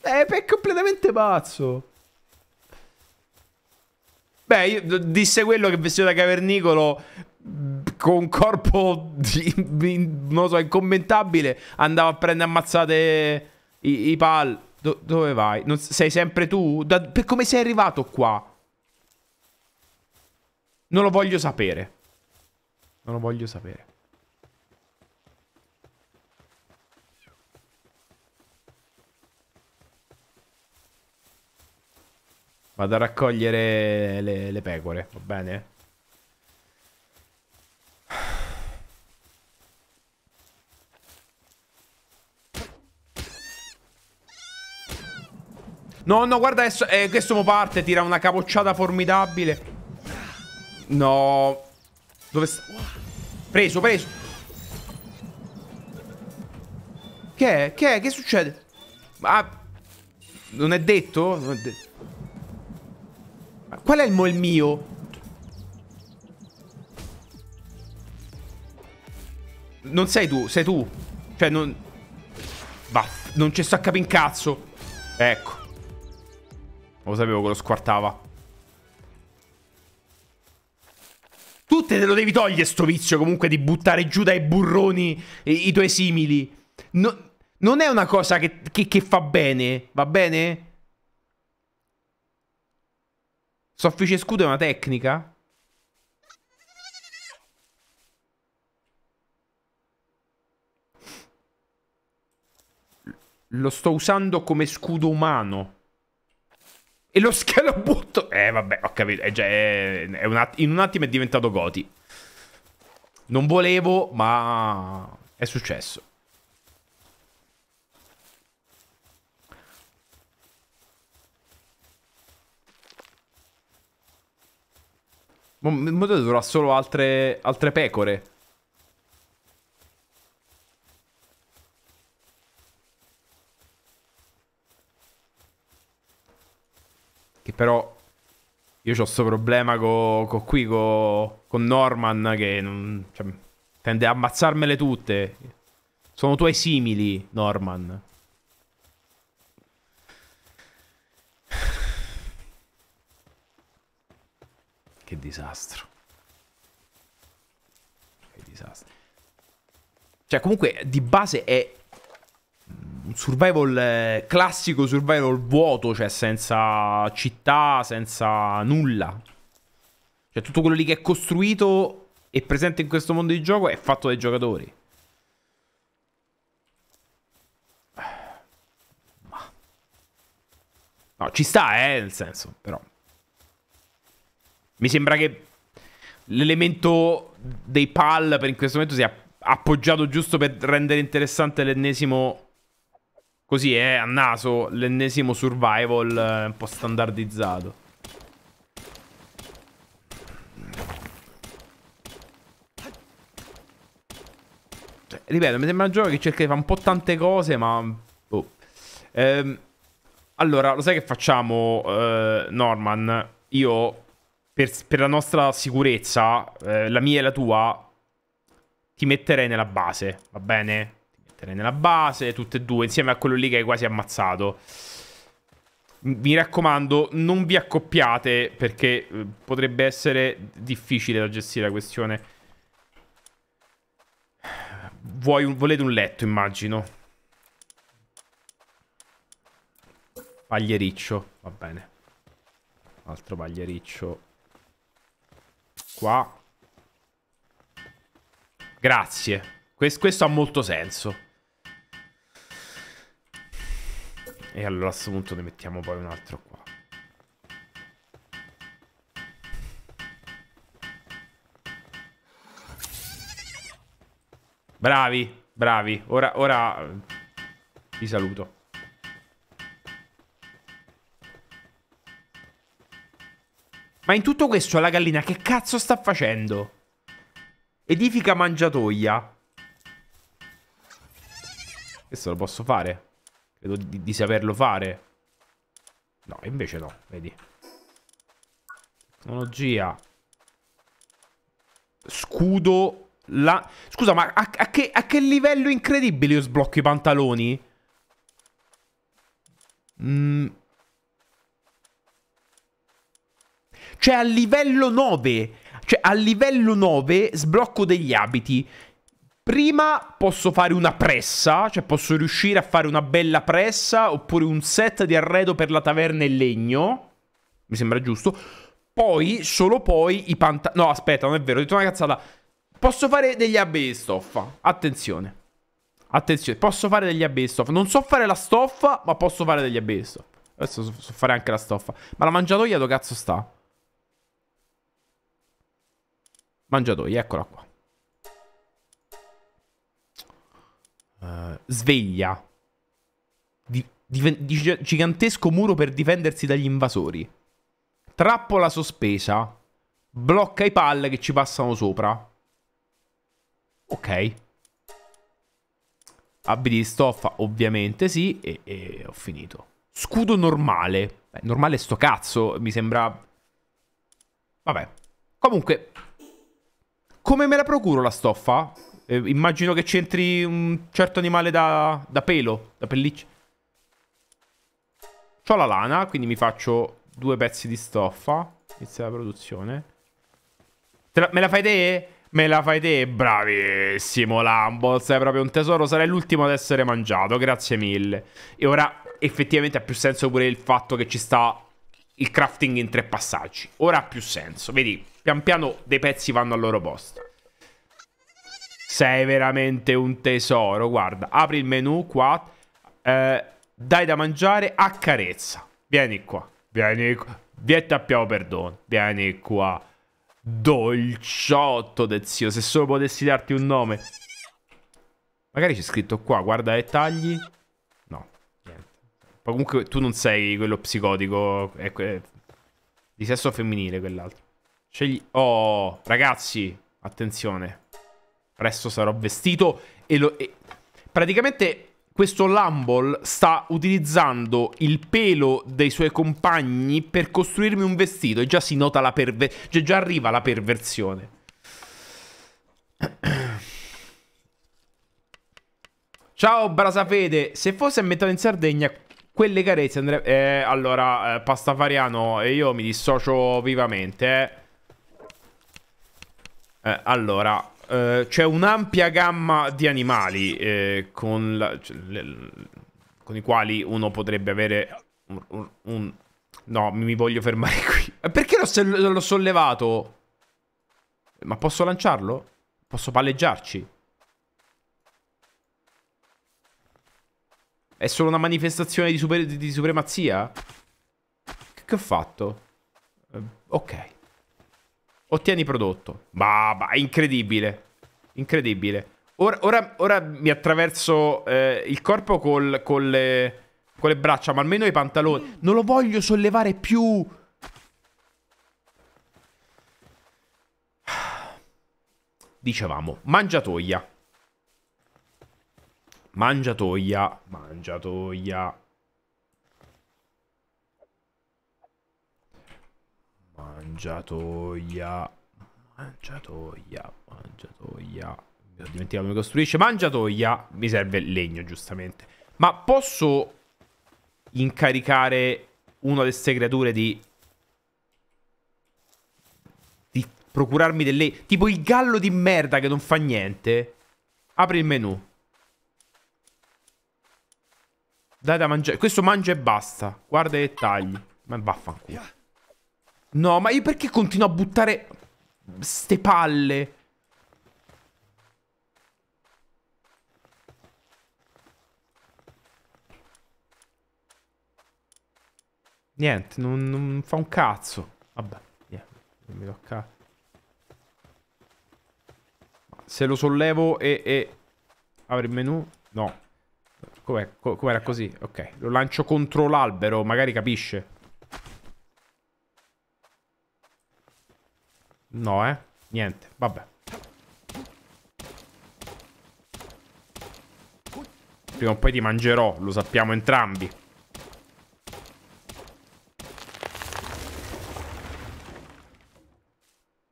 Eppe è completamente pazzo. Beh, io disse quello che vestito da cavernicolo con corpo <laughs> di, non so, incommentabile andava a prendere ammazzate i, i pal. Do, dove vai? Non, sei sempre tu? Da, per come sei arrivato qua? Non lo voglio sapere. Non lo voglio sapere. Vado a raccogliere le, le pecore, va bene? No, no, guarda, adesso, eh, questo mo parte, tira una capocciata formidabile. No. Dove sta? Preso, preso. Che è? Che è? Che succede? Ah. Non è detto? Non è detto. Qual è il mol mio? Non sei tu, sei tu. Cioè, non... Vaff, non ci sto a capire un cazzo. Ecco. Lo sapevo che lo squartava. Tu te lo devi togliere sto vizio comunque di buttare giù dai burroni i, i tuoi simili. No, non è una cosa che, che, che fa bene, va bene? Soffice scudo è una tecnica? Lo sto usando come scudo umano e lo schermo scalabutto. Eh, vabbè, ho capito. È eh, già, è, eh, è un att- in un attimo è diventato Goti. Non volevo, ma è successo. Mo dovrò solo altre, altre pecore. Che però io ho questo problema co, co qui, co, con Norman che non, cioè, tende a ammazzarmele tutte. Sono tuoi simili, Norman. Che disastro. Che disastro. Cioè, comunque, di base è un survival eh, classico survival vuoto, cioè senza città, senza nulla. Cioè tutto quello lì che è costruito e presente in questo mondo di gioco è fatto dai giocatori. No, ci sta, eh, nel senso, però. Mi sembra che l'elemento dei PAL per in questo momento sia appoggiato giusto per rendere interessante l'ennesimo Così è eh, a naso l'ennesimo survival eh, un po' standardizzato. Cioè, ripeto, mi sembra un gioco che cerca di fare un po' tante cose, ma... Oh. Ehm, allora, lo sai che facciamo, eh, Norman? Io, per, per, la nostra sicurezza, eh, la mia e la tua, ti metterei nella base, va bene? mettere nella base, tutte e due, insieme a quello lì che hai quasi ammazzato. Mi raccomando, non vi accoppiate perché eh, potrebbe essere difficile da gestire la questione. Vuoi un, volete un letto, immagino. Pagliericcio, va bene. Altro pagliericcio. Qua. Grazie. questo ha molto senso. E allora a questo punto ne mettiamo poi un altro qua. Bravi, bravi. Ora, ora vi eh, saluto. Ma in tutto questo la gallina che cazzo sta facendo? Edifica mangiatoia. Questo lo posso fare? Credo di, di saperlo fare. No, invece no, vedi. Tecnologia. Scudo. La... Scusa, ma a, a, che, a che livello incredibile io sblocco i pantaloni? Mm. Cioè a livello 9 Cioè a livello 9 sblocco degli abiti Prima posso fare una pressa, cioè posso riuscire a fare una bella pressa oppure un set di arredo per la taverna in legno. Mi sembra giusto. Poi, solo poi, i pantaloni... No, aspetta, non è vero, ho detto una cazzata. Posso fare degli AB di stoffa. Attenzione. Attenzione, posso fare degli AB di stoffa. Non so fare la stoffa, ma posso fare degli AB di stoffa. Adesso so, so fare anche la stoffa. Ma la mangiatoia dove cazzo sta? Mangiatoia, eccola qua. Eh, sveglia di, di, di gigantesco muro per difendersi dagli invasori. Trappola sospesa. Blocca i palle che ci passano sopra. Ok. Abiti di stoffa, ovviamente sì. E, e ho finito. Scudo normale. Beh, normale sto cazzo, mi sembra... Vabbè. Comunque... Come me la procuro la stoffa? Eh, immagino che c'entri un certo animale da, da pelo, da pelliccia. Ho la lana, quindi mi faccio due pezzi di stoffa. Inizia la produzione. La, me la fai te? Me la fai te? Bravissimo, Lambo. Sei proprio un tesoro. Sarai l'ultimo ad essere mangiato. Grazie mille. E ora, effettivamente, ha più senso pure il fatto che ci sta il crafting in tre passaggi. Ora ha più senso. Vedi, pian piano dei pezzi vanno al loro posto. Sei veramente un tesoro. Guarda, apri il menu qua. Eh, dai da mangiare, accarezza. Vieni qua. Vieni qua. Vieni a piavo perdono. Vieni qua. Dolciotto del zio. Se solo potessi darti un nome. Magari c'è scritto qua. Guarda dettagli. No. Niente. Ma comunque tu non sei quello psicotico. È que di sesso femminile quell'altro. Scegli... Oh, ragazzi. Attenzione. Presto sarò vestito e lo... E praticamente questo Lumble sta utilizzando il pelo dei suoi compagni per costruirmi un vestito e già si nota la perversione, cioè già arriva la perversione. <clears throat> Ciao Brasafede, se fosse ambientato in Sardegna quelle carezze andrebbero... Eh, allora, eh, Pastafariano, eh, io mi dissocio vivamente, eh. eh allora, eh, c'è un'ampia gamma di animali eh, con, la, cioè, le, con, i quali uno potrebbe avere un, un, un... No, mi voglio fermare qui. Eh, perché l'ho sollevato? Ma posso lanciarlo? Posso palleggiarci? È solo una manifestazione di, super, di, di supremazia? Che, che ho fatto? Eh, ok. Ottieni prodotto. Bah, è incredibile. Incredibile. Ora, ora, ora mi attraverso eh, il corpo col, col, eh, con le braccia, ma almeno i pantaloni. Non lo voglio sollevare più. Dicevamo, mangiatoia. Mangiatoia, mangiatoia. Mangiatoia. Mangiatoia. Mangiatoia. Mi sono dimenticato come costruisce. Mangiatoia. Mi serve legno, giustamente. Ma posso incaricare una di queste creature di... Di procurarmi delle... Tipo il gallo di merda che non fa niente. Apri il menu. Dai da mangiare. Questo mangia e basta. Guarda i dettagli. Ma vaffanculo. No, ma io perché continuo a buttare ste palle? Niente, non, non fa un cazzo. Vabbè, niente, non mi tocca. Se lo sollevo e... e... Apri il menu? No. Com'era com così? Ok, lo lancio contro l'albero, magari capisce. No, eh. Niente, vabbè. Prima o poi ti mangerò, lo sappiamo entrambi.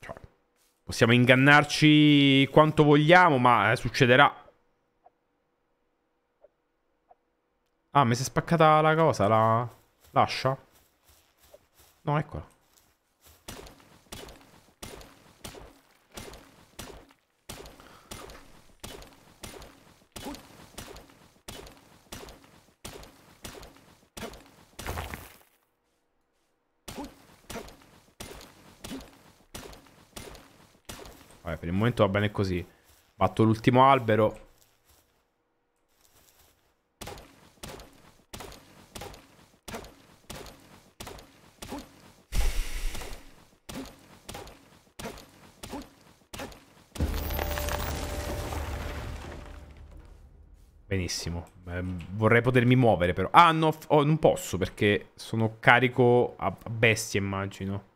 Cioè, possiamo ingannarci quanto vogliamo, ma eh, succederà. Ah, mi si è spaccata la cosa, la... Lascia? No, eccola. momento va bene così. Batto l'ultimo albero. Benissimo. Eh, vorrei potermi muovere però. Ah no, oh, non posso perché sono carico a bestie immagino.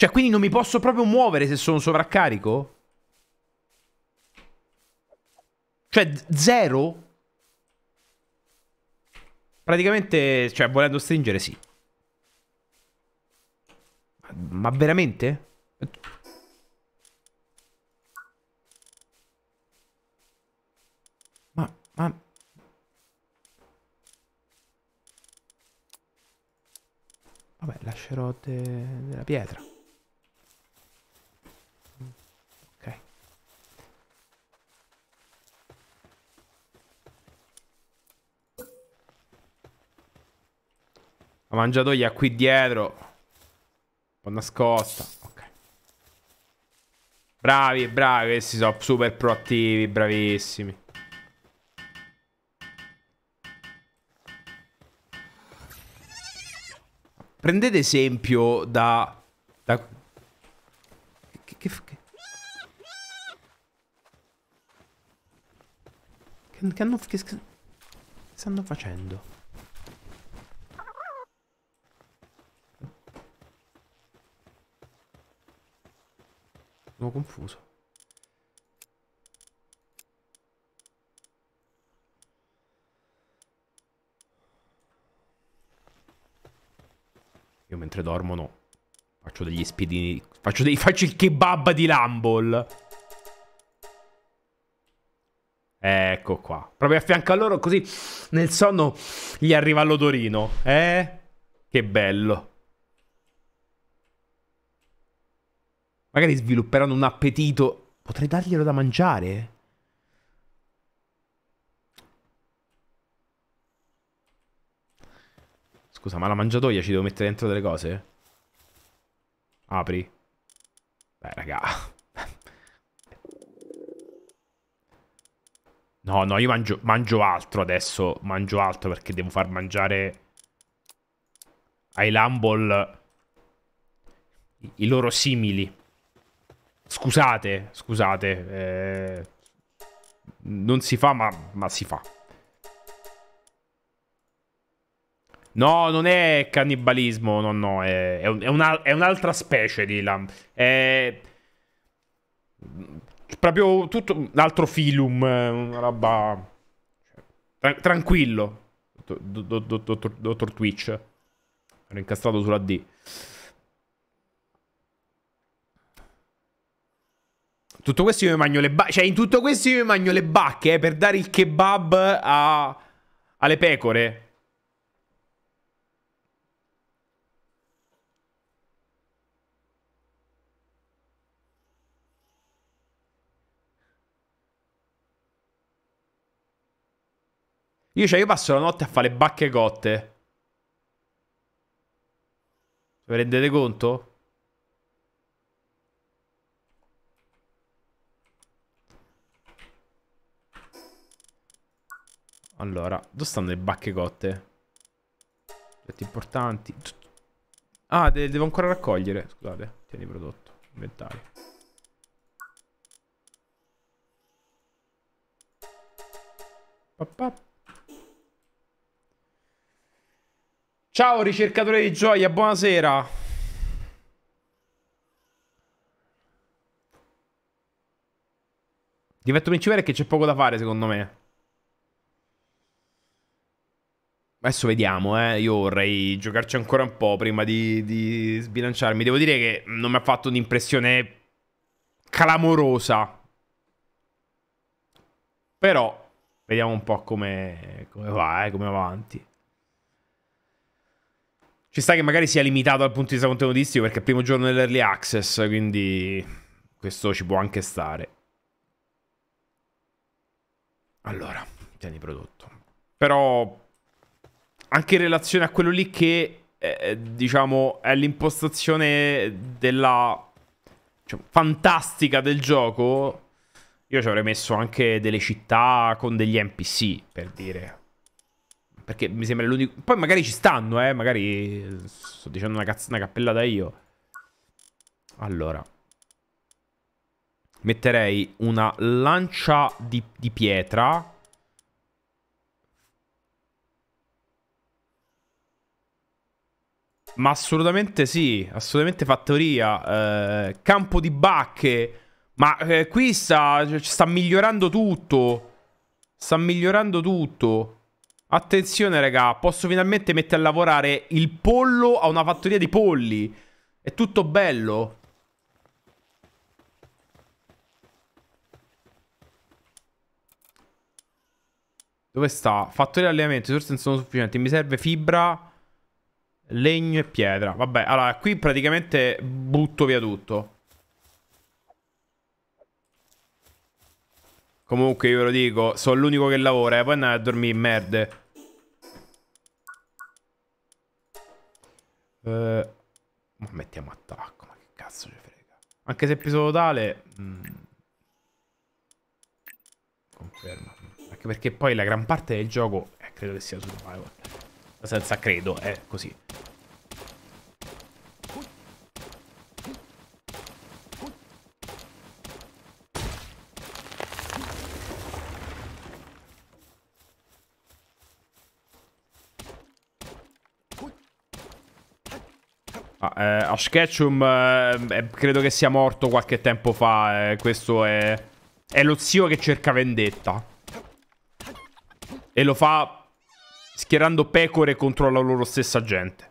Cioè, quindi non mi posso proprio muovere se sono sovraccarico? Cioè, zero? Praticamente, cioè, volendo stringere, sì. Ma veramente? Ma, ma... Vabbè, lascerò de... della pietra. La mangiatoia è qui dietro. Un po' nascosta. Ok. Bravi, bravi. Questi sono super proattivi, bravissimi. Prendete esempio da... da... Che, che, che... Che, hanno, che, che stanno facendo? Sono confuso. Io mentre dormo no. Faccio degli spiedini. Faccio, dei... Faccio il kebab di Lumble. Ecco qua. Proprio a fianco a loro così nel sonno gli arriva l'odorino. Eh? Che bello. Magari svilupperanno un appetito. Potrei darglielo da mangiare? Scusa, ma la mangiatoia ci devo mettere dentro delle cose? Apri. Beh, raga. No, no, io mangio, mangio, altro adesso. Mangio altro perché devo far mangiare ai Lumble i loro simili. Scusate, scusate. Eh, non si fa, ma, ma si fa. No, non è cannibalismo, no, no, è, è, un, è un'altra specie di lam. È proprio tutto un altro filum, eh, una roba... Cioè, tran tranquillo, dottor, dottor, dottor Twitch. Ero incastrato sulla D. Tutto questo io mi mangio le bacche. Cioè, in tutto questo io mi mangio le bacche eh, per dare il kebab a... alle pecore. Io, cioè, io passo la notte a fare le bacche cotte. Vi rendete conto? Allora, dove stanno le bacche cotte? Oggetti importanti. Ah, de devo ancora raccogliere. Scusate, tieni prodotto. Inventario. Ciao ricercatore di gioia, buonasera. Difetto principale è che c'è poco da fare, secondo me. Adesso vediamo, eh. Io vorrei giocarci ancora un po' prima di, di sbilanciarmi. Devo dire che non mi ha fatto un'impressione clamorosa. Però vediamo un po' come, come va, eh, come va avanti. Ci sta che magari sia limitato dal punto di vista contenutistico perché è il primo giorno dell'early access, quindi questo ci può anche stare. Allora, tieni prodotto. Però anche in relazione a quello lì che eh, eh, diciamo è l'impostazione della cioè, fantastica del gioco. Io ci avrei messo anche delle città con degli NPC per dire. Perché mi sembra l'unico. Poi magari ci stanno, eh. Magari sto dicendo una, cazz- una cappellata io. Allora. Metterei una lancia di, di pietra Ma assolutamente sì, assolutamente fattoria. Eh, campo di bacche. Ma eh, qui sta, cioè, sta migliorando tutto. Sta migliorando tutto. Attenzione, raga, posso finalmente mettere a lavorare il pollo a una fattoria di polli. È tutto bello. Dove sta? Fattoria di allenamento, i risorse non sono sufficienti. Mi serve fibra Legno e pietra. Vabbè, allora, qui praticamente butto via tutto. Comunque, io ve lo dico, sono l'unico che lavora, eh. Poi andate a dormire, merde. Eh, ma mettiamo attacco, ma che cazzo ci frega. Anche se è preso totale... Mm. Conferma. Anche perché poi la gran parte del gioco... Eh, credo che sia survival. Senza credo, è eh, così. Sketchum eh, eh, credo che sia morto qualche tempo fa. Eh, questo è... È lo zio che cerca vendetta. E lo fa schierando pecore contro la loro stessa gente.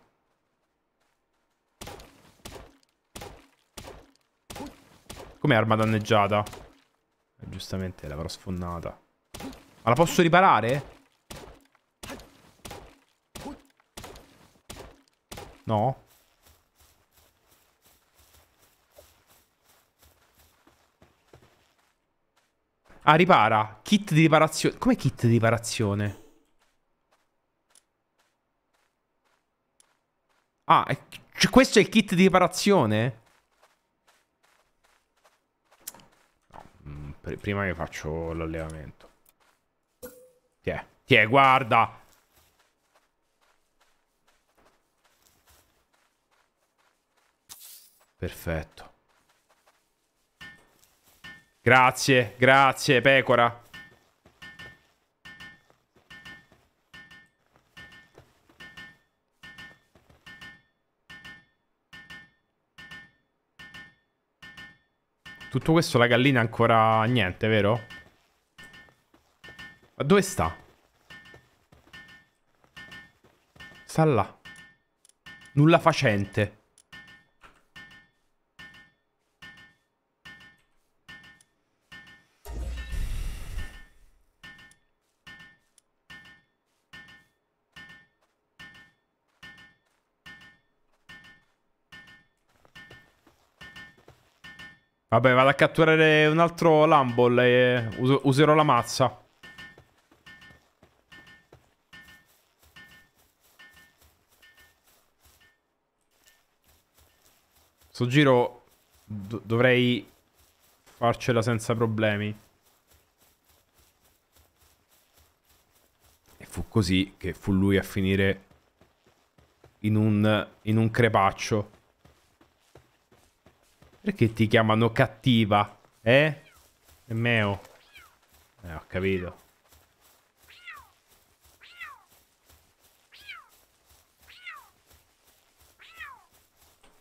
Com'è arma danneggiata? Eh, giustamente l'avrò sfondata. Ma la posso riparare? No? Ah, ripara. Kit di riparazione. Com'è kit di riparazione? Ah, è... cioè, questo è il kit di riparazione? No, mm, prima che faccio l'allevamento. Tiè, tiè, guarda. Perfetto. Grazie, grazie, pecora. Tutto questo la gallina ancora niente, vero? Ma dove sta? Sta là. Nulla facente. Vabbè, vado a catturare un altro Lumble e us userò la mazza. Sto giro do dovrei farcela senza problemi. E fu così che fu lui a finire in un, in un crepaccio. Perché ti chiamano cattiva? Eh? E meo. Eh, ho capito.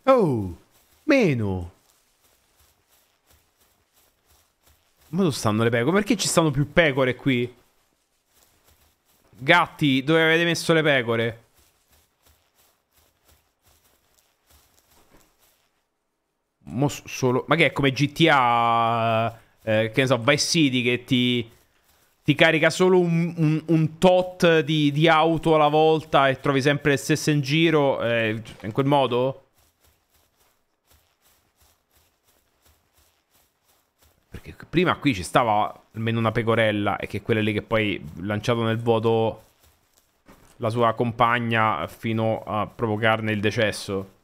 Oh! Meno! Ma dove stanno le pecore? Perché ci stanno più pecore qui? Gatti, dove avete messo le pecore? mos- solo... Ma che è come GTA, eh, eh, che ne so, Vice City che ti, ti carica solo un, un, un tot di, di, auto alla volta e trovi sempre le stesse in giro, eh, in quel modo? Perché prima qui ci stava almeno una pecorella e che quella lì che poi lanciato nel vuoto la sua compagna fino a provocarne il decesso.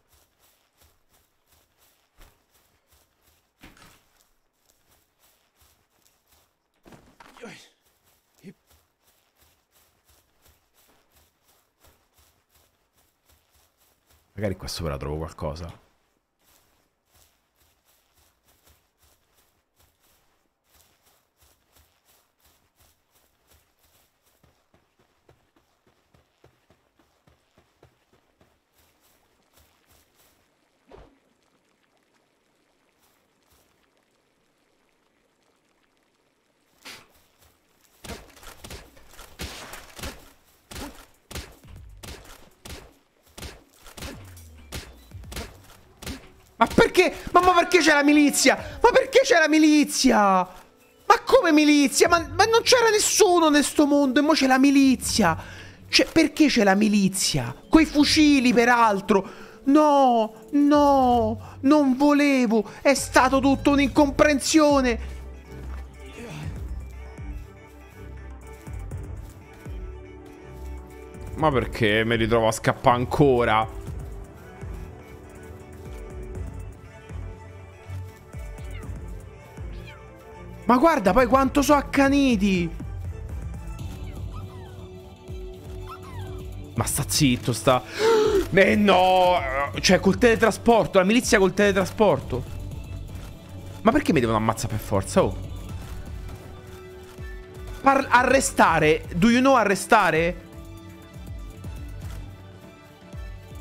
Magari qua sopra trovo qualcosa. la milizia? Ma perché c'è la milizia? Ma come milizia? Ma, ma non c'era nessuno in sto mondo e mo c'è la milizia. Cioè, perché c'è la milizia? Coi fucili, peraltro. No, no, non volevo. È stato tutto un'incomprensione. Ma perché mi ritrovo a scappare ancora? Ma guarda poi quanto sono accaniti! Ma sta zitto, sta... <gasps> Eh no! Cioè, col teletrasporto, la milizia col teletrasporto. Ma perché mi devono ammazzare per forza, oh? Par arrestare? Do you know arrestare?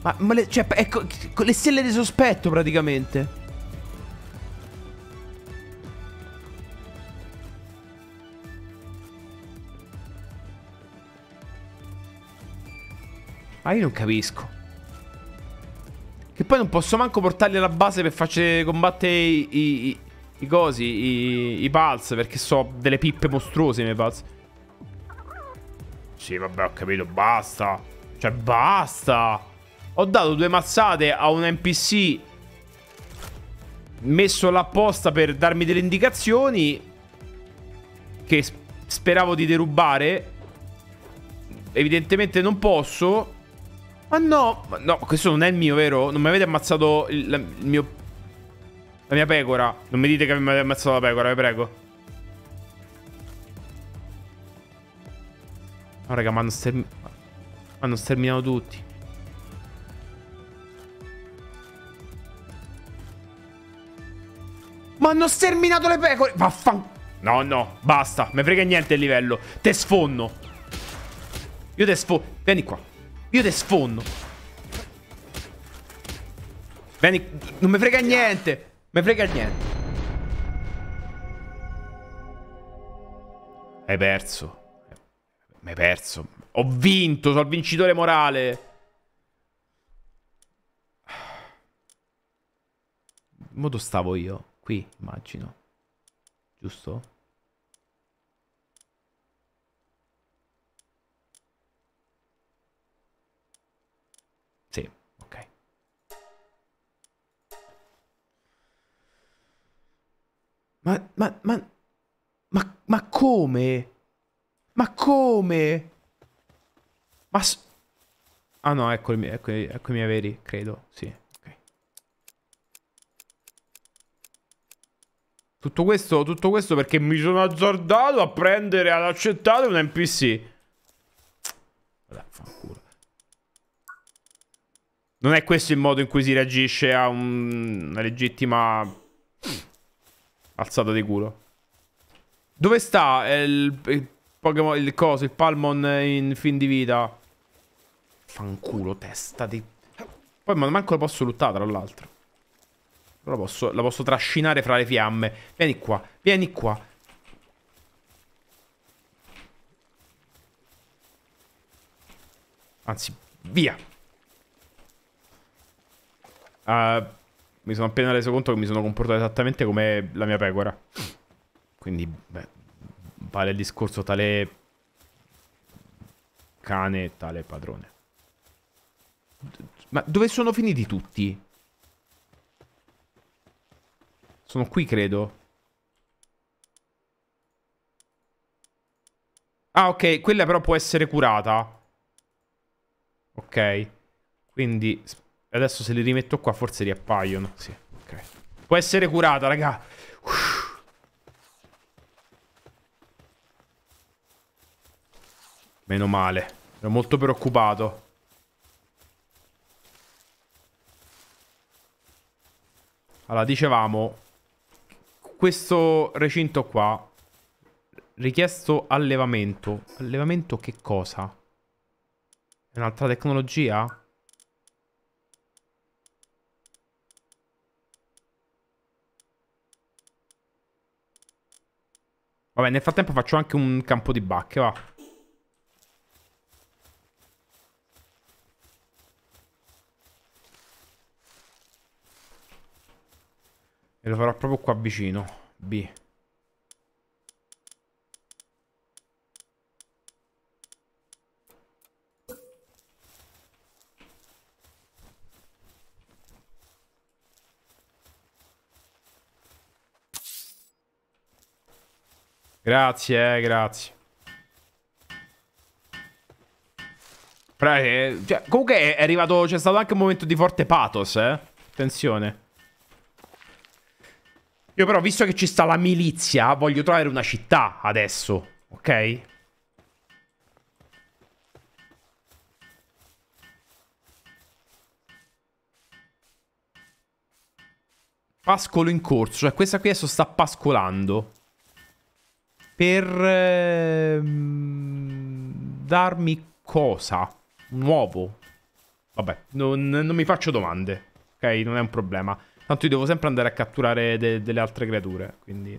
Ma, ma le, cioè, ecco, le stelle di sospetto praticamente. io non capisco. Che poi non posso manco portarli alla base per farci combattere i, i, i cosi, i, i pulse, perché so delle pippe mostruose i miei pulse. Sì, vabbè, ho capito, basta. Cioè, basta. Ho dato due mazzate a un NPC messo l'apposta per darmi delle indicazioni che speravo di derubare. Evidentemente non posso. Ma no, ma no, questo non è il mio, vero? Non mi avete ammazzato il, il mio... La mia pecora. Non mi dite che mi avete ammazzato la pecora, vi prego. No, raga, ma hanno sterminato... hanno sterminato tutti. Ma hanno sterminato le pecore! Vaffan... No, no, basta. Mi frega niente il livello. Te sfonno. Io te sfonno. Vieni qua. Io te sfondo. Vieni, non mi frega niente. Mi frega niente. Hai perso. Mi hai perso. Ho vinto, sono il vincitore morale. Modo stavo io, qui, immagino. Giusto? Ma, ma, ma, ma, ma come? Ma come? Ma... Ah no, eccomi, eccomi, eccomi a veri, credo, sì. Okay. Tutto questo, tutto questo perché mi sono azzardato a prendere, ad accettare un NPC. Vabbè, fanculo. Non è questo il modo in cui si reagisce a un... una legittima Alzata di culo. Dove sta il, il Pokémon, il coso, il Palmon in fin di vita? Fanculo, testa di... Poi ma manco la posso luttare, tra l'altro. La posso, la posso trascinare fra le fiamme. Vieni qua, vieni qua. Anzi, via. Uh, mi sono appena reso conto che mi sono comportato esattamente come la mia pecora. Quindi, beh, vale il discorso tale cane, tale padrone. Ma dove sono finiti tutti? Sono qui, credo. Ah, ok, quella però può essere curata. Ok. Quindi adesso se li rimetto qua forse riappaiono. Sì, ok. Può essere curata, raga. Uff. Meno male. Ero molto preoccupato. Allora, dicevamo... Questo recinto qua... Richiesto allevamento. Allevamento che cosa? È un'altra tecnologia? Vabbè, nel frattempo faccio anche un campo di bacche, va. E lo farò proprio qua vicino. B. Grazie, eh, grazie. Però, eh, cioè, comunque è arrivato, c'è stato anche un momento di forte pathos, eh. Attenzione. Io però, visto che ci sta la milizia, voglio trovare una città adesso, ok? Pascolo in corso, cioè questa qui adesso sta pascolando per ehm, darmi cosa? nuovo. Vabbè, non, non, mi faccio domande, ok? Non è un problema. Tanto io devo sempre andare a catturare de delle altre creature, quindi...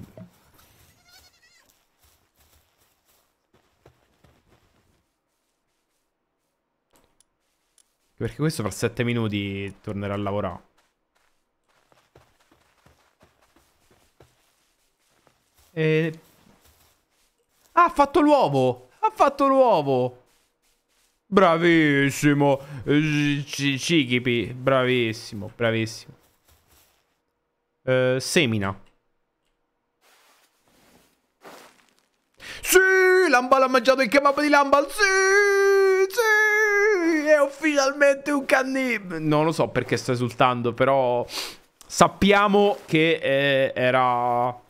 Perché questo fra 7 minuti tornerà a lavorare. E eh, Ah, ha fatto l'uovo! Ha fatto l'uovo! Bravissimo! Cichipi, bravissimo, bravissimo. Eh, semina. Sì, Lambal ha mangiato il kebab di Lambal, sì, sì, è ufficialmente un cannibale. Non lo so perché sta esultando, però sappiamo che eh, era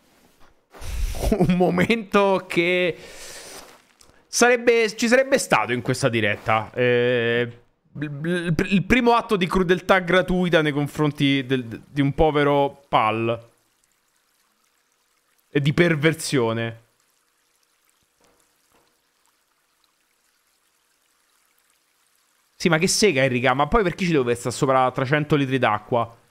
un momento che sarebbe, ci sarebbe stato in questa diretta. Eh, il primo atto di crudeltà gratuita nei confronti del, di un povero Pal. E di perversione. Sì, ma che sega, Enrica. Ma poi perché ci deve stare sopra 300 litri d'acqua?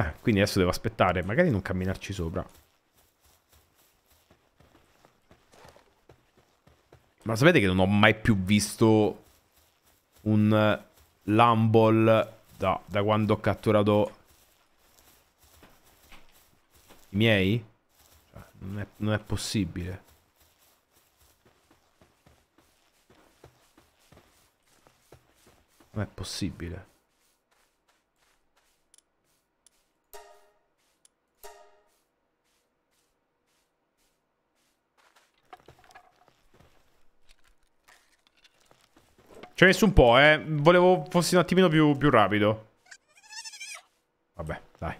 Ah, quindi adesso devo aspettare, magari non camminarci sopra. Ma sapete che non ho mai più visto un Lumble da, da quando ho catturato i miei? Cioè, non è, non è possibile. Non è possibile. Ci ho messo un po', eh. Volevo fossi un attimino più, più rapido. Vabbè, dai.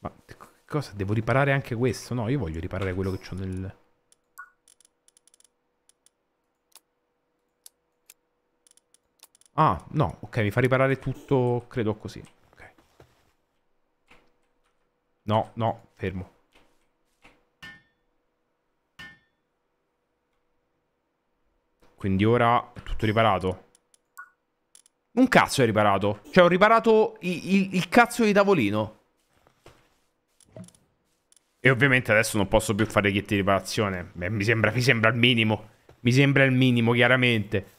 Ma cosa? Devo riparare anche questo? No, io voglio riparare quello che ho nel... Ah, no, ok, mi fa riparare tutto, credo così. No, no, fermo. Quindi ora è tutto riparato. Un cazzo è riparato. Cioè, ho riparato il, il, il, cazzo di tavolino. E ovviamente adesso non posso più fare kit di riparazione. Beh, mi sembra, mi sembra il minimo. Mi sembra il minimo, chiaramente.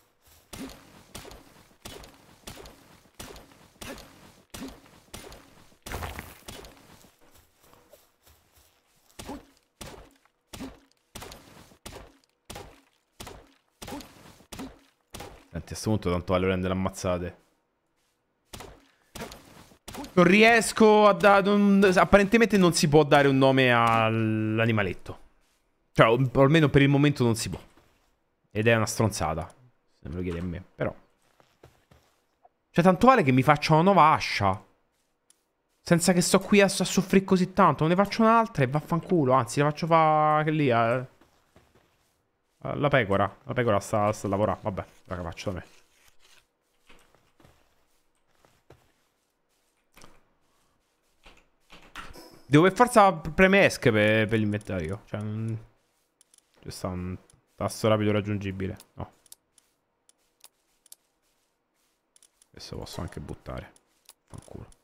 questo punto tanto vale prendere ammazzate. Non riesco a dare... Un... Apparentemente non si può dare un nome all'animaletto. Cioè, almeno per il momento non si può. Ed è una stronzata. Se me lo chiede a me, però. Cioè, tanto vale che mi faccia una nuova ascia. Senza che sto qui a, a soffrire così tanto. Non ne faccio un'altra e vaffanculo. Anzi, la faccio fa... che lì... A... Eh la pecora. La pecora sta, sta a lavorare. Vabbè, raga, faccio da me. Devo per forza premere esche per, per l'inventario. Cioè, non... C'è sta un tasto rapido raggiungibile. No. Adesso posso anche buttare. Fanculo.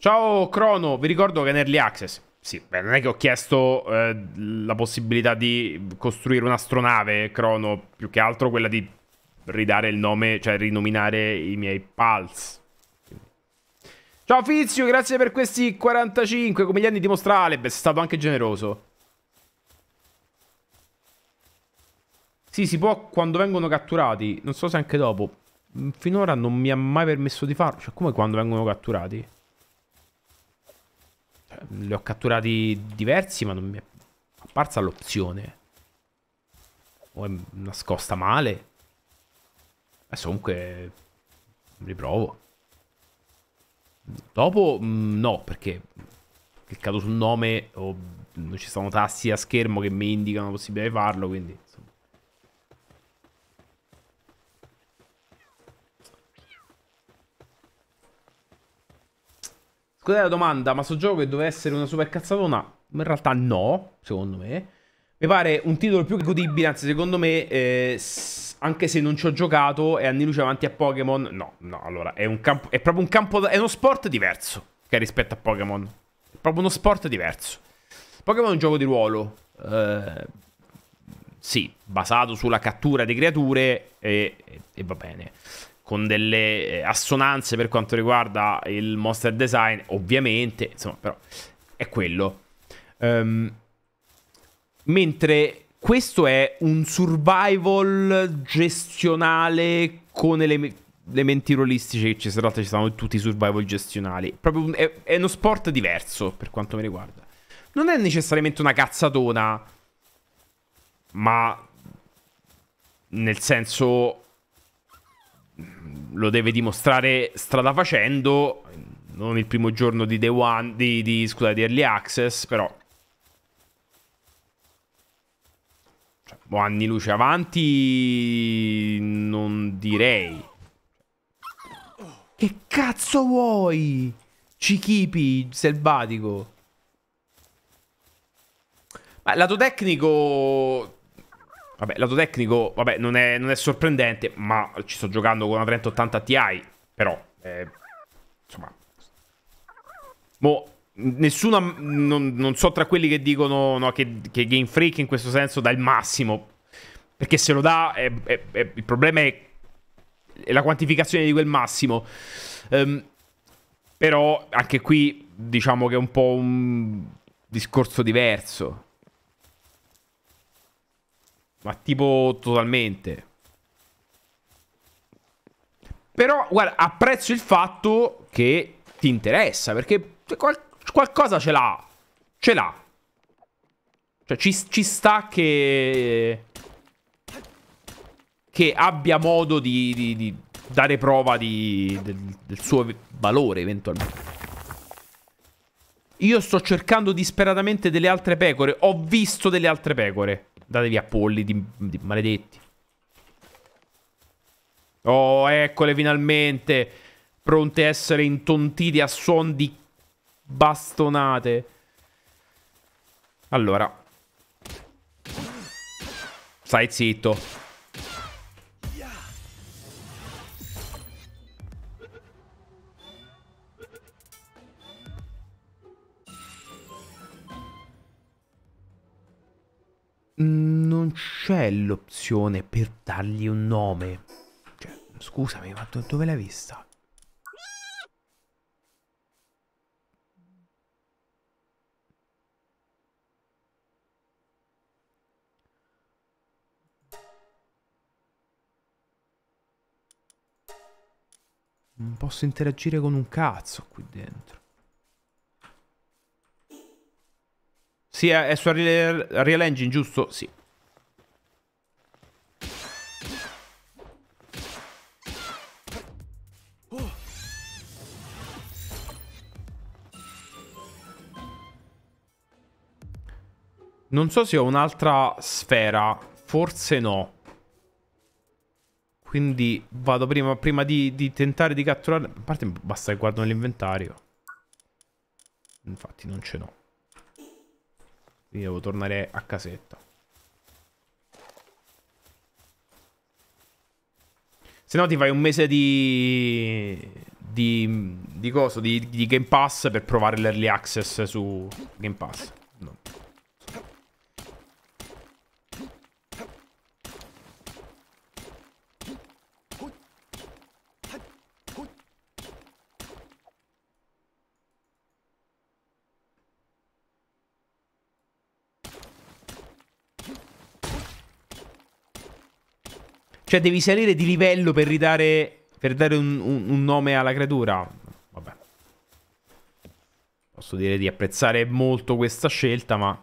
Ciao Crono, vi ricordo che è in early access. Sì, beh, non è che ho chiesto eh, la possibilità di costruire un'astronave, Crono, più che altro quella di ridare il nome, cioè rinominare i miei pals. Ciao Fizio, grazie per questi 45, come gli anni di dimostra Alebes, sei stato anche generoso. Sì, si può quando vengono catturati, non so se anche dopo. Finora non mi ha mai permesso di farlo, cioè come quando vengono catturati? le ho catturati diversi, ma non mi è apparsa l'opzione. O è nascosta male. Adesso comunque riprovo. Dopo mm, no, perché cliccato sul nome o oh, ci sono tasti a schermo che mi indicano la possibilità di farlo, quindi... Scusate la domanda, ma sto gioco che doveva essere una super cazzatona? In realtà no, secondo me. Mi pare un titolo più godibile, anzi secondo me, eh, anche se non ci ho giocato è anni luce avanti a Pokémon, no, no, allora, è, un campo, è proprio un campo, è uno sport diverso che rispetto a Pokémon. È proprio uno sport diverso. Pokémon è un gioco di ruolo, eh, sì, basato sulla cattura di creature e, e, e va bene con delle eh, assonanze per quanto riguarda il monster design, ovviamente, insomma, però è quello. Um, mentre questo è un survival gestionale con elementi elementi rolistici che ci sono, ci sono tutti i survival gestionali. Proprio è, è, uno sport diverso per quanto mi riguarda. Non è necessariamente una cazzatona, ma nel senso lo deve dimostrare strada facendo, non il primo giorno di Day One, di, di, scusa, di Early Access, però... Cioè, anni luce avanti... non direi. Che cazzo vuoi? Cichipi, selvatico. Ma lato tecnico Vabbè, lato tecnico, vabbè, non è, non è sorprendente, ma ci sto giocando con una 3080 Ti, però, eh, insomma... Mo, nessuno, non, non, so tra quelli che dicono no, che, che, Game Freak in questo senso dà il massimo, perché se lo dà, è, è, il problema è, la quantificazione di quel massimo. Um, però, anche qui, diciamo che è un po' un discorso diverso. Ma tipo totalmente. Però, guarda, apprezzo il fatto che ti interessa, perché qual qualcosa ce l'ha. Ce l'ha. Cioè, ci, ci sta che... Che abbia modo di, di, di dare prova di, del, del suo valore, eventualmente. Io sto cercando disperatamente delle altre pecore. Ho visto delle altre pecore. Datevi a polli di, di maledetti. Oh, eccole finalmente. Pronte a essere intontite a suon di bastonate. Allora. Stai zitto. non c'è l'opzione per dargli un nome. Cioè, scusami, ma dove l'hai vista? Non posso interagire con un cazzo qui dentro. Sì, è su Real Engine, giusto? Sì. Non so se ho un'altra sfera. Forse no. Quindi vado prima, prima di, di, tentare di catturare... A parte basta che guardo nell'inventario. Infatti non ce n'ho. Quindi devo tornare a casetta. Se no ti fai un mese di... Di... Di, coso, di... di Game Pass per provare l'Early Access su Game Pass. No. Cioè devi salire di livello per ridare, per dare un, un, un nome alla creatura. Vabbè. Posso dire di apprezzare molto questa scelta, ma...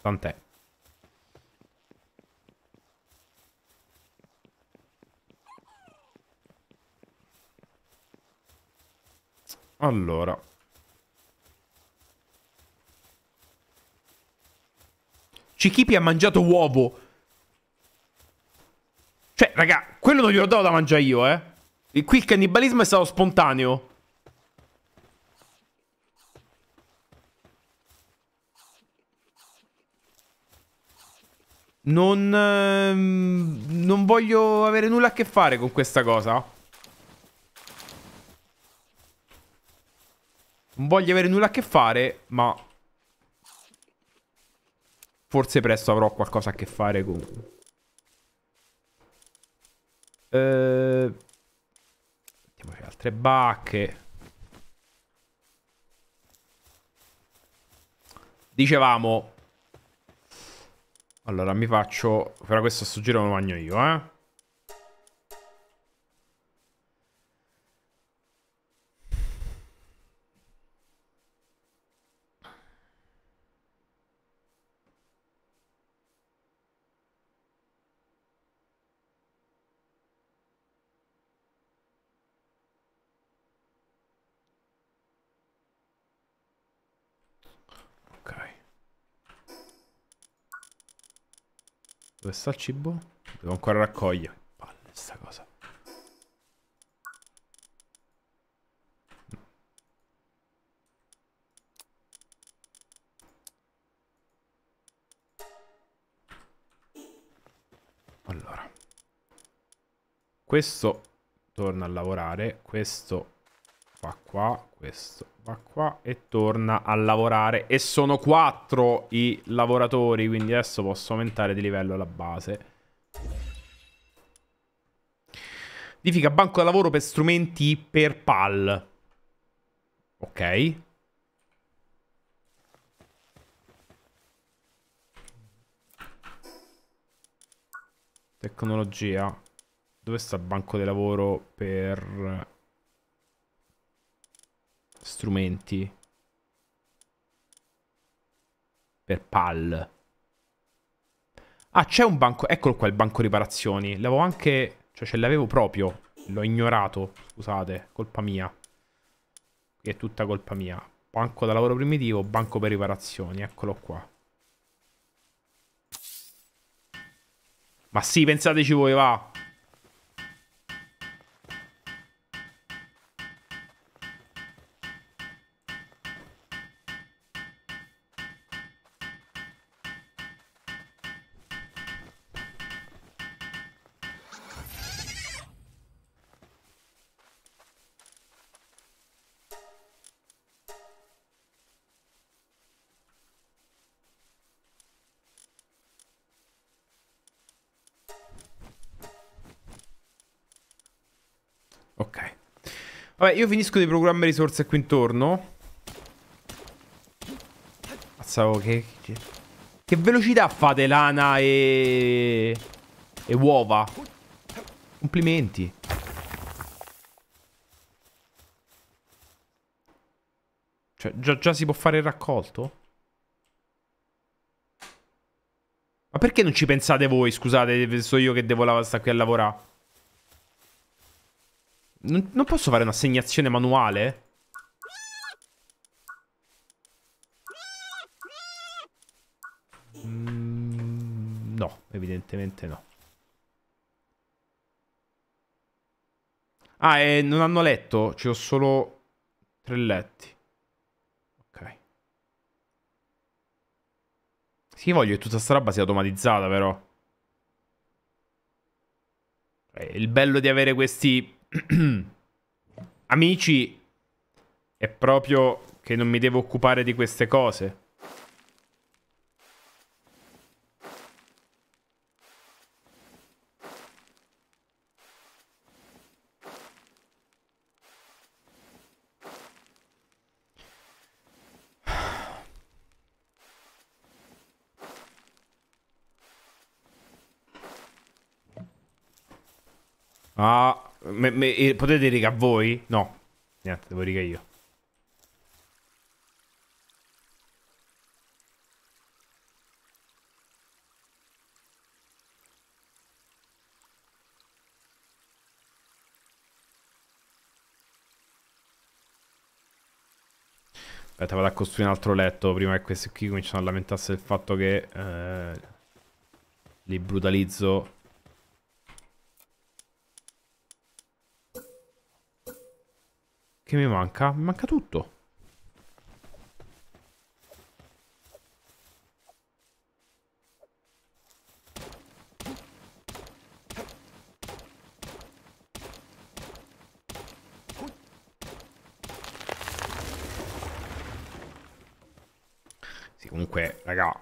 Tant'è. Allora. Cichipi ha mangiato uovo. Cioè, raga, quello non glielo do da mangiare io, eh. E qui il cannibalismo è stato spontaneo. Non... Ehm, non voglio avere nulla a che fare con questa cosa. Non voglio avere nulla a che fare, ma... Forse presto avrò qualcosa a che fare con... Eh, mettiamoci altre bacche. Dicevamo... Allora, mi faccio... Però questo a sto giro lo mangio io, eh. Dove sta il cibo? Devo ancora raccogliere. Palle sta cosa. Allora. Questo torna a lavorare. Questo qua, questo va qua e torna a lavorare. E sono quattro i lavoratori, quindi adesso posso aumentare di livello la base. Difica banco da lavoro per strumenti per PAL. Ok. Tecnologia. Dove sta il banco di lavoro per strumenti. Per PAL. Ah, c'è un banco... Eccolo qua, il banco riparazioni. L'avevo anche... Cioè, ce l'avevo proprio. L'ho ignorato, scusate. Colpa mia. Qui è tutta colpa mia. Banco da lavoro primitivo, banco per riparazioni. Eccolo qua. Ma sì, pensateci voi, va. Vabbè, io finisco di programmare risorse qui intorno. Mazzavo, che... Che, che velocità fate lana e... E uova. Complimenti. Cioè, già, già si può fare il raccolto? Ma perché non ci pensate voi, scusate, so io che devo stare qui a lavorare? Non, non posso fare un'assegnazione manuale? Mm, no, evidentemente no. Ah, e non hanno letto? Ci ho solo tre letti. Ok. Sì, voglio che tutta sta roba sia automatizzata, però. Eh, il bello di avere questi <clears throat> Amici, è proprio che non mi devo occupare di queste cose. Ah. Me, me, eh, potete riga voi? No. Niente, devo riga io. Aspetta, vado a costruire un altro letto prima che questi qui cominciano a lamentarsi del fatto che eh, li brutalizzo Che mi manca? Mi manca tutto. Sì, comunque, raga,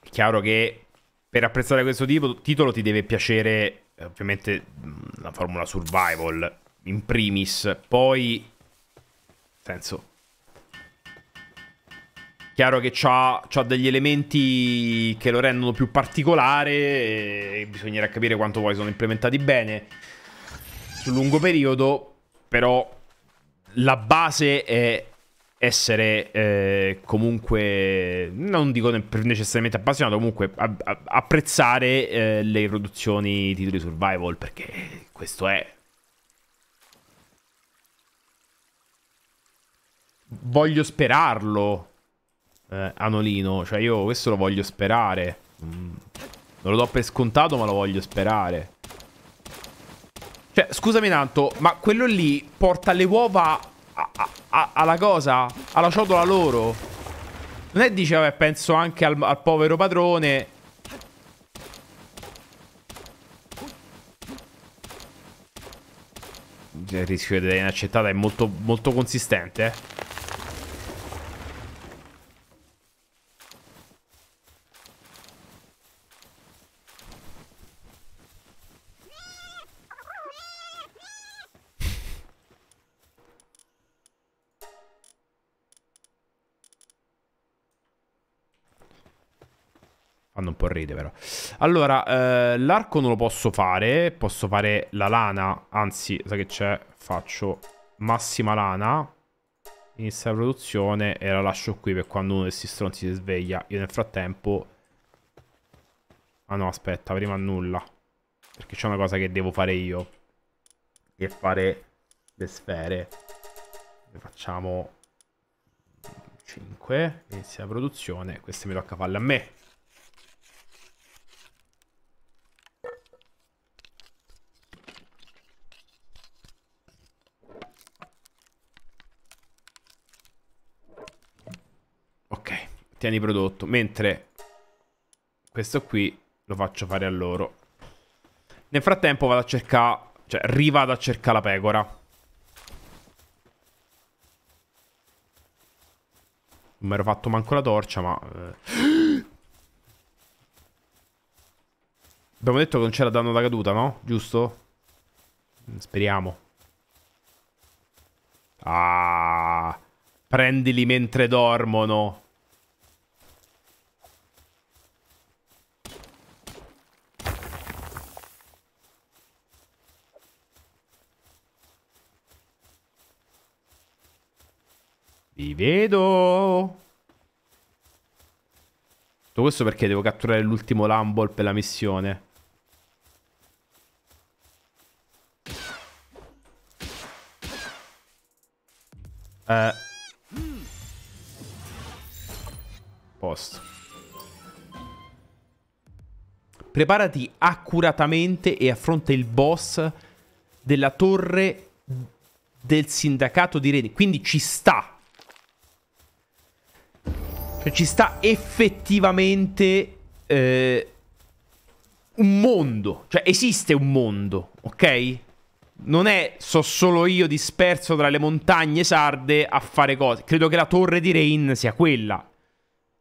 è chiaro che per apprezzare questo tipo, titolo ti deve piacere, eh, ovviamente, mm, la formula survival in primis, poi... Senso... Chiaro che ha degli elementi che lo rendono più particolare e bisognerà capire quanto poi sono implementati bene sul lungo periodo, però la base è essere eh, comunque, non dico necessariamente appassionato, comunque apprezzare eh, le produzioni di titoli survival perché questo è voglio sperarlo, eh, Anolino. Cioè io questo lo voglio sperare. Mm. Non lo do per scontato, ma lo voglio sperare. Cioè, scusami tanto, ma quello lì porta le uova a, a, a, alla cosa? Alla ciotola loro? Non è dice, vabbè, penso anche al, al povero padrone... Cioè, il rischio di inaccettata è molto, molto consistente, eh. Fanno un po' ridere però. Allora, eh, l'arco non lo posso fare, posso fare la lana, anzi, sai che c'è? Faccio massima lana, inizia la produzione e la lascio qui per quando uno di questi stronzi si sveglia. Io nel frattempo... Ah no, aspetta, prima nulla. Perché c'è una cosa che devo fare io. E fare le sfere. Ne facciamo 5. Inizia la produzione. Queste mi tocca farle a me. tieni prodotto. Mentre questo qui lo faccio fare a loro. Nel frattempo vado a cercare... Cioè, rivado a cercare la pecora. Non mi ero fatto manco la torcia, ma... Eh. Abbiamo detto che non c'era danno da caduta, no? Giusto? Mm, speriamo. Ah, prendili mentre dormono. Vi vedo. Tutto questo perché devo catturare l'ultimo Lumble per la missione. Eh. Posto. Preparati accuratamente e affronta il boss della torre del sindacato di Redding. Quindi ci sta cioè ci sta effettivamente eh, un mondo. Cioè esiste un mondo, ok? Non è so solo io disperso tra le montagne sarde a fare cose. Credo che la torre di Rain sia quella.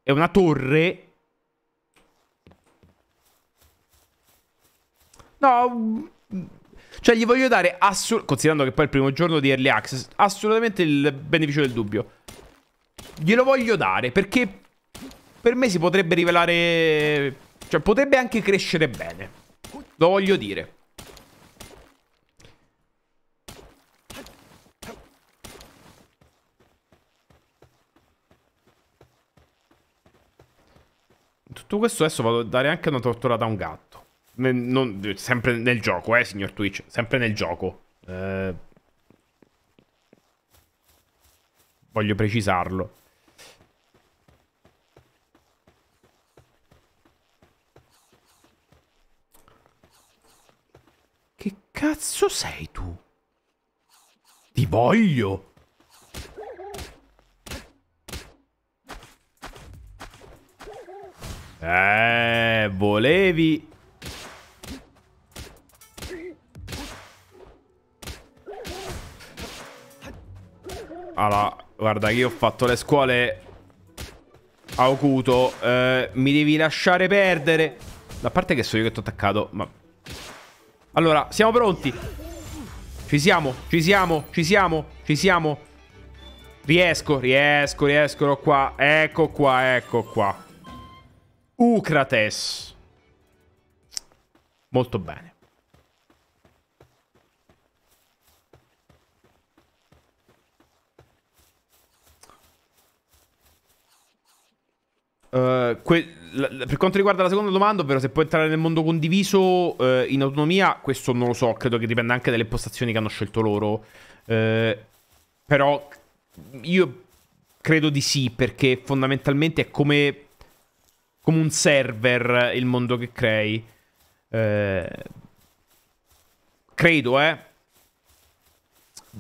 È una torre... No... Mm, cioè gli voglio dare assolutamente... Considerando che poi è il primo giorno di Early Access, assolutamente il beneficio del dubbio glielo voglio dare perché per me si potrebbe rivelare... Cioè, potrebbe anche crescere bene. Lo voglio dire. Tutto questo adesso vado a dare anche una torturata a un gatto. Non, sempre nel gioco, eh, signor Twitch. Sempre nel gioco. Eh, voglio precisarlo. cazzo sei tu? Ti voglio! Eh, volevi... Allora, guarda, che io ho fatto le scuole a Okuto. Eh, mi devi lasciare perdere. Da parte che so io che ti ho attaccato, ma allora, siamo pronti. Ci siamo, ci siamo, ci siamo, ci siamo. Riesco, riesco, riesco qua. Ecco qua, ecco qua. Ucrates. Molto bene. Eh, que- la- la- per quanto riguarda la seconda domanda, ovvero se può entrare nel mondo condiviso uh, in autonomia, questo non lo so, credo che dipenda anche dalle impostazioni che hanno scelto loro. Uh, però io credo di sì, perché fondamentalmente è come, come un server il mondo che crei. credo, eh.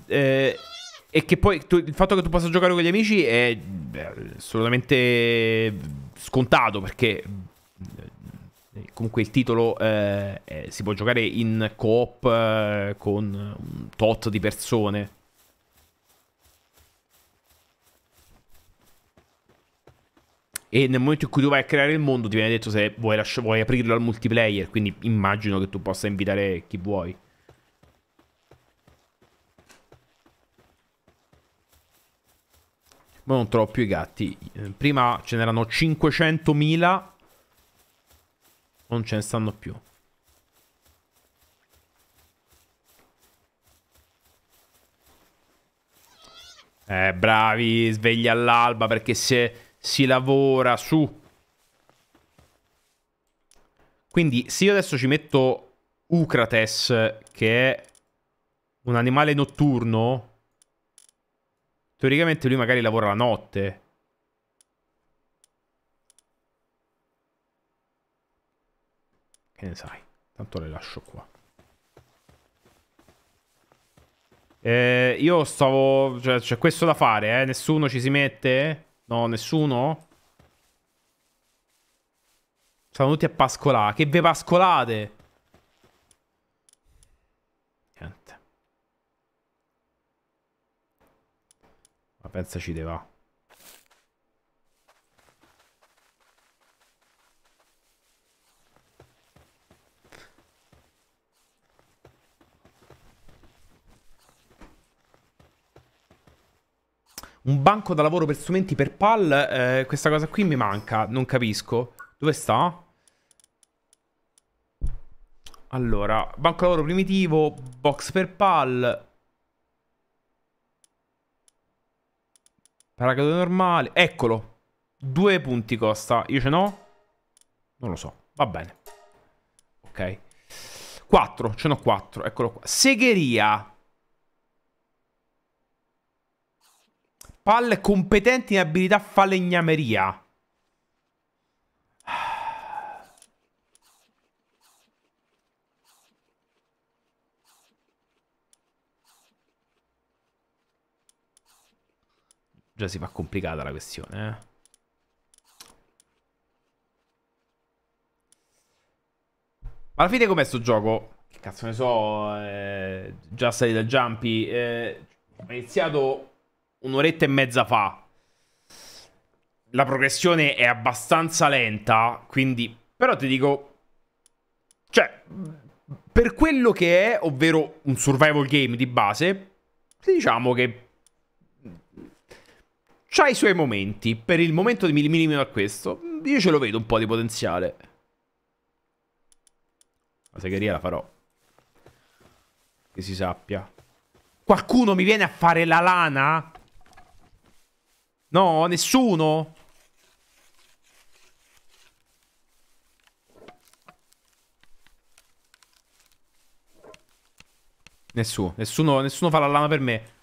eh e che poi tu, il fatto che tu possa giocare con gli amici è beh, assolutamente scontato perché eh, comunque il titolo eh, si può giocare in coop eh, con un tot di persone. E nel momento in cui tu vai a creare il mondo ti viene detto se vuoi, vuoi aprirlo al multiplayer, quindi immagino che tu possa invitare chi vuoi. ma non trovo più i gatti. Eh, prima ce n'erano 500.000, non ce ne stanno più. Eh, bravi, svegli all'alba perché se si lavora su. Quindi se io adesso ci metto Ucrates, che è un animale notturno, Teoricamente lui magari lavora la notte. Che ne sai? Tanto le lascio qua. Eh, io stavo... Cioè, c'è questo da fare, eh? Nessuno ci si mette? No, nessuno? Stanno tutti a pascolare. Che ve pascolate? pensaci ci va. Un banco da lavoro per strumenti per PAL, eh, questa cosa qui mi manca, non capisco. Dove sta? Allora, banco lavoro primitivo, box per PAL, Paracadute normale. Eccolo. Due punti costa. Io ce n'ho? Non lo so. Va bene. Ok. Quattro. Ce n'ho quattro. Eccolo qua. Segheria. Palle competenti in abilità falegnameria. Già si fa complicata la questione, eh. Ma alla fine com'è sto gioco? Che cazzo ne so, eh, già sali da Jumpy. Eh, ho iniziato un'oretta e mezza fa. La progressione è abbastanza lenta, quindi... Però ti dico... Cioè, per quello che è, ovvero un survival game di base, diciamo che C'ha i suoi momenti. Per il momento mi limito a questo. Io ce lo vedo un po' di potenziale. La segheria la farò. Che si sappia. Qualcuno mi viene a fare la lana? No, nessuno? Nessuno, nessuno, nessuno fa la lana per me.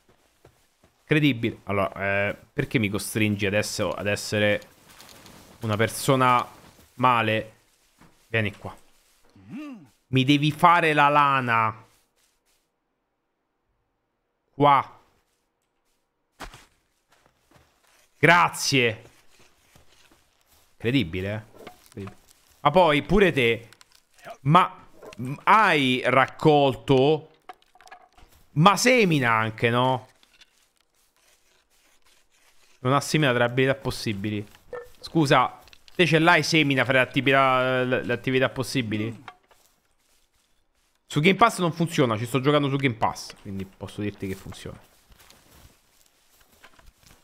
Incredibile. Allora, eh, perché mi costringi adesso ad essere una persona male? Vieni qua. Mi devi fare la lana. Qua. Grazie. Incredibile. eh? Ma poi pure te. Ma hai raccolto... Ma semina anche, no? Non ha assimila tre abilità possibili. Scusa, te ce l'hai semina fra le attività, le attività possibili? Su Game Pass non funziona, ci sto giocando su Game Pass, quindi posso dirti che funziona.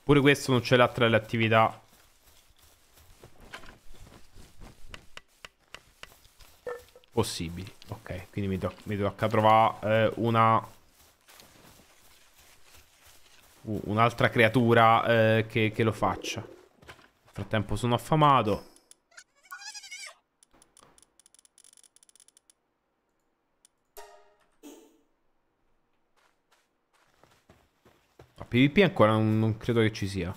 Pure questo non ce l'ha tra le attività. Possibili. Ok, quindi mi, to mi tocca trovare eh, una un'altra creatura eh, che, che lo faccia. Nel frattempo sono affamato. A PvP ancora non, non credo che ci sia. A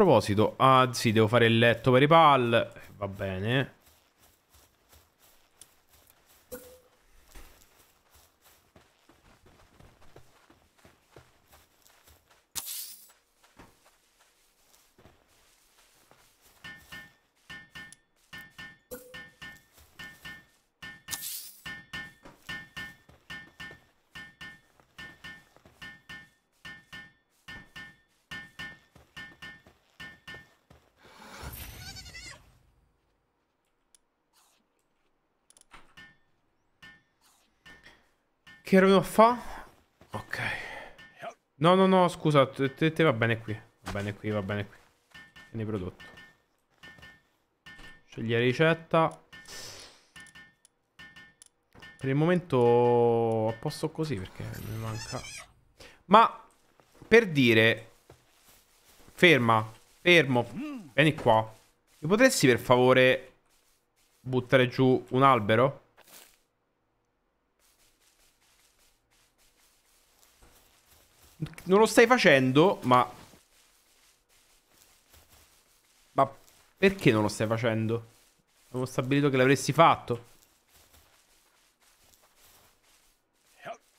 proposito, ah sì, devo fare il letto per i pal. Va bene. Che ero fa? Ok. No, no, no, scusa, te, te va bene qui. Va bene qui, va bene qui. Tieni prodotto. Scegli ricetta. Per il momento a posto così perché mi manca. Ma per dire... Ferma, fermo, vieni qua. Mi potresti per favore buttare giù un albero? Non lo stai facendo, ma... Ma perché non lo stai facendo? Avevo stabilito che l'avresti fatto.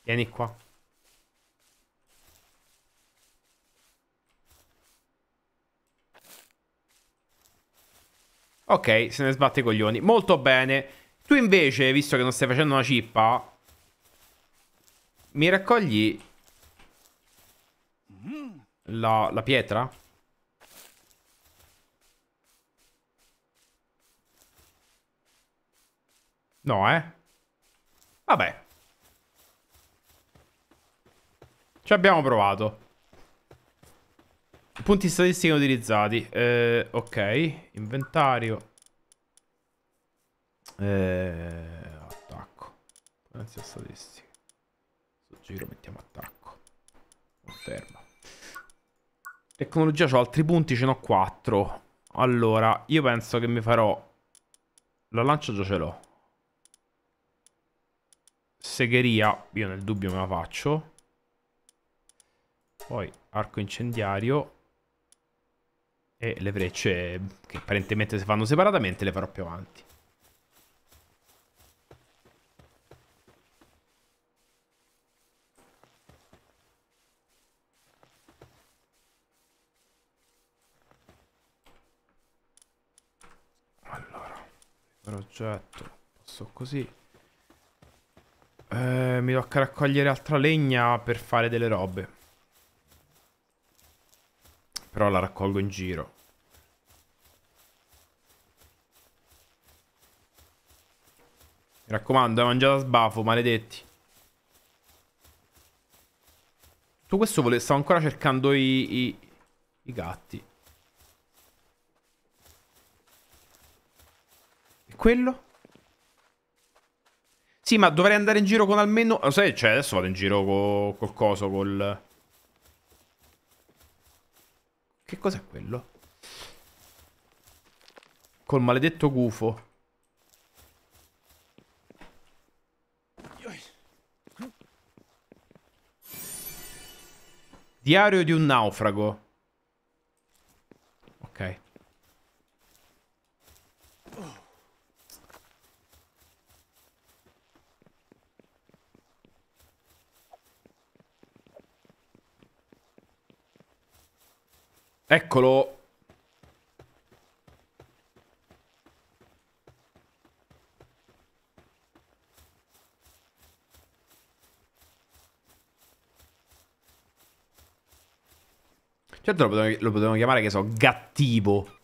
Vieni qua. Ok, se ne sbatte i coglioni. Molto bene. Tu invece, visto che non stai facendo una cippa, mi raccogli la, la pietra? No, eh? Vabbè. Ci abbiamo provato. Punti statistici utilizzati. Eh, ok, inventario. Eh, attacco. Potenza statistica. Sul giro mettiamo attacco. Conferma. Tecnologia ho altri punti, ce n'ho 4. Allora, io penso che mi farò... La lancia già ce l'ho. Segheria, io nel dubbio me la faccio. Poi arco incendiario. E le frecce che apparentemente si fanno separatamente le farò più avanti. progetto posso così eh, mi tocca raccogliere altra legna per fare delle robe però la raccolgo in giro Mi raccomando, hai eh, mangiato a sbafo, maledetti. Tutto questo vole... stavo ancora cercando i, i, i gatti. quello? Sì, ma dovrei andare in giro con almeno... Lo sai, cioè, adesso vado in giro con qualcosa, col... Che cos'è quello? Col maledetto gufo. Diario di un naufrago. Ok. Eccolo! Certo lo potevamo, lo potevamo chiamare, che so, Gattivo.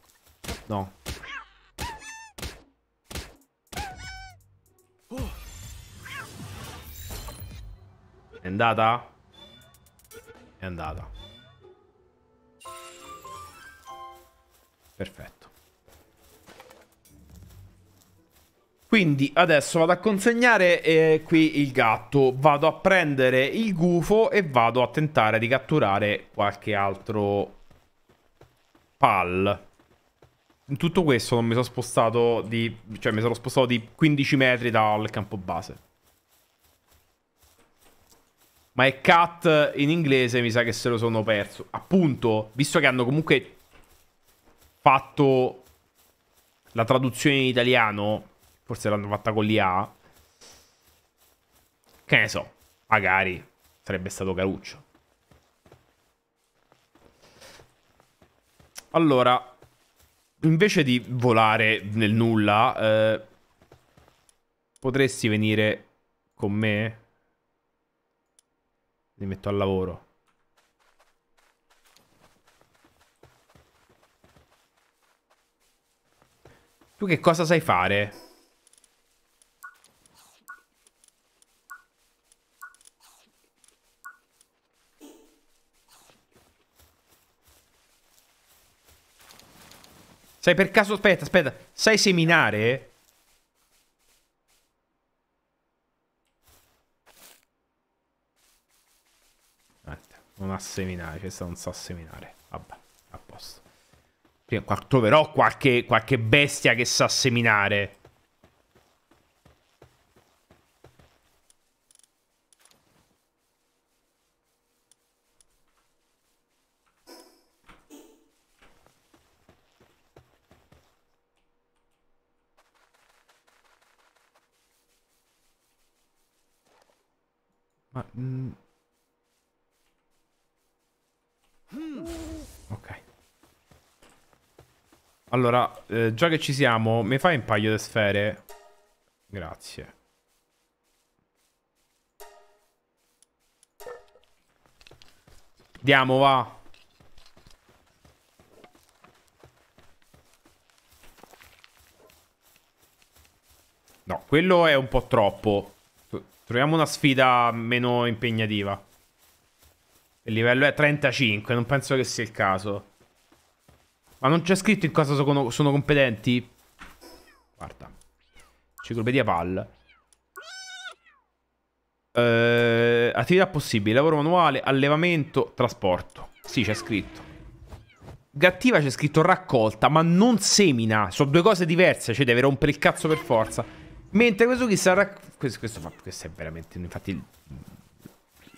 No. È andata? È andata. Perfetto. Quindi adesso vado a consegnare eh, qui il gatto, vado a prendere il gufo e vado a tentare di catturare qualche altro pal. In tutto questo non mi sono spostato di... cioè mi sono spostato di 15 metri dal campo base. Ma è cat in inglese, mi sa che se lo sono perso. Appunto, visto che hanno comunque fatto la traduzione in italiano, forse l'hanno fatta con l'IA, che ne so, magari sarebbe stato caruccio. Allora, invece di volare nel nulla, eh, potresti venire con me? Li metto al lavoro. Tu che cosa sai fare? Sai per caso... Aspetta, aspetta. Sai seminare? Aspetta, non ha seminare. Questa non sa seminare. Vabbè. Prima, qua, troverò qualche, qualche bestia che sa seminare. Ma... Mh... Mm, Allora, eh, già che ci siamo, mi fai un paio di sfere? Grazie. Andiamo, va. No, quello è un po' troppo. Troviamo una sfida meno impegnativa. Il livello è 35, non penso che sia il caso. Ma non c'è scritto in cosa sono, sono competenti? Guarda. Ciclopedia PAL. Eh, attività possibili. Lavoro manuale, allevamento, trasporto. Sì, c'è scritto. Gattiva c'è scritto raccolta, ma non semina. Sono due cose diverse, cioè deve rompere il cazzo per forza. Mentre questo qui sarà... Questo, questo, questo è veramente... Infatti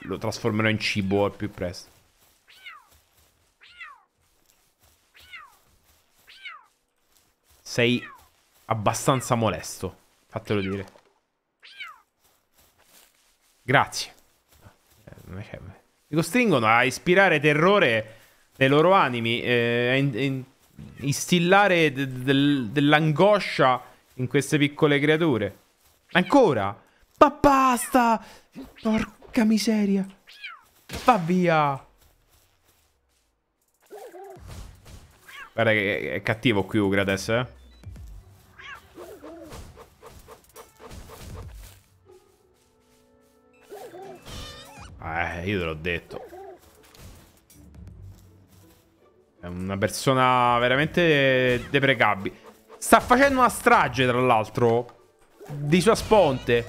lo trasformerò in cibo al più presto. sei abbastanza molesto, fatelo dire. Grazie. Mi costringono a ispirare terrore nei loro animi, eh, a instillare dell'angoscia in queste piccole creature. Ancora? Ma basta! Porca miseria! Va via! Guarda che è cattivo qui Ugra adesso, eh. Eh, io te l'ho detto. È una persona veramente deprecabile. Sta facendo una strage, tra l'altro, di sua sponte.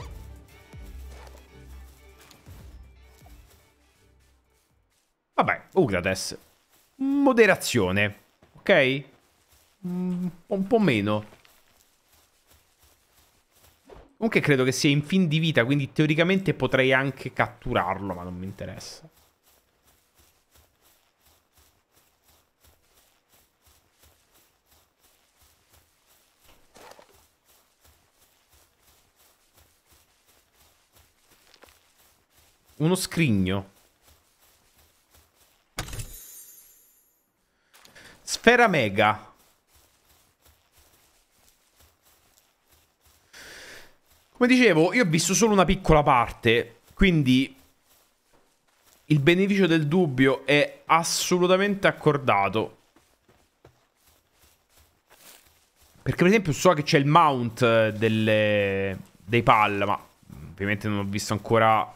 Vabbè, Ugrades. Moderazione. Ok? Mm, un po' meno. Comunque credo che sia in fin di vita, quindi teoricamente potrei anche catturarlo, ma non mi interessa. Uno scrigno. Sfera Mega. Come dicevo, io ho visto solo una piccola parte, quindi il beneficio del dubbio è assolutamente accordato. Perché per esempio so che c'è il mount eh, delle... dei PAL, ma ovviamente non ho visto ancora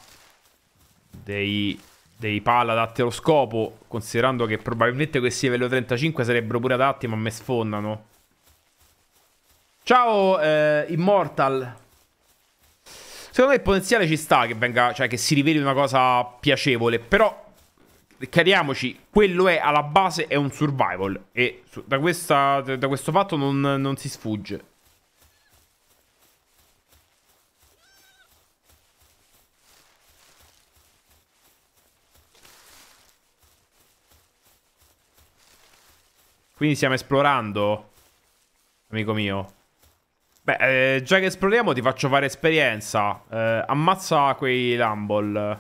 dei dei pala adatti allo scopo, considerando che probabilmente questi livello 35 sarebbero pure adatti, ma me sfondano. Ciao, eh, Immortal. Secondo me il potenziale ci sta che venga, cioè che si riveli una cosa piacevole, però chiariamoci, quello è alla base è un survival e da, questa, da questo fatto non, non si sfugge. Quindi stiamo esplorando, amico mio. Beh, eh, già che esploriamo ti faccio fare esperienza. Eh, ammazza quei Rumble.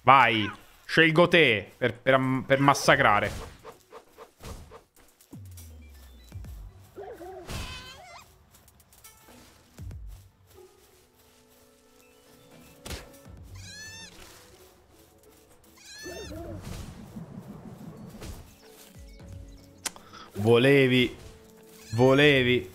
Vai, scelgo te per, per, per massacrare. Volevi. Volevi.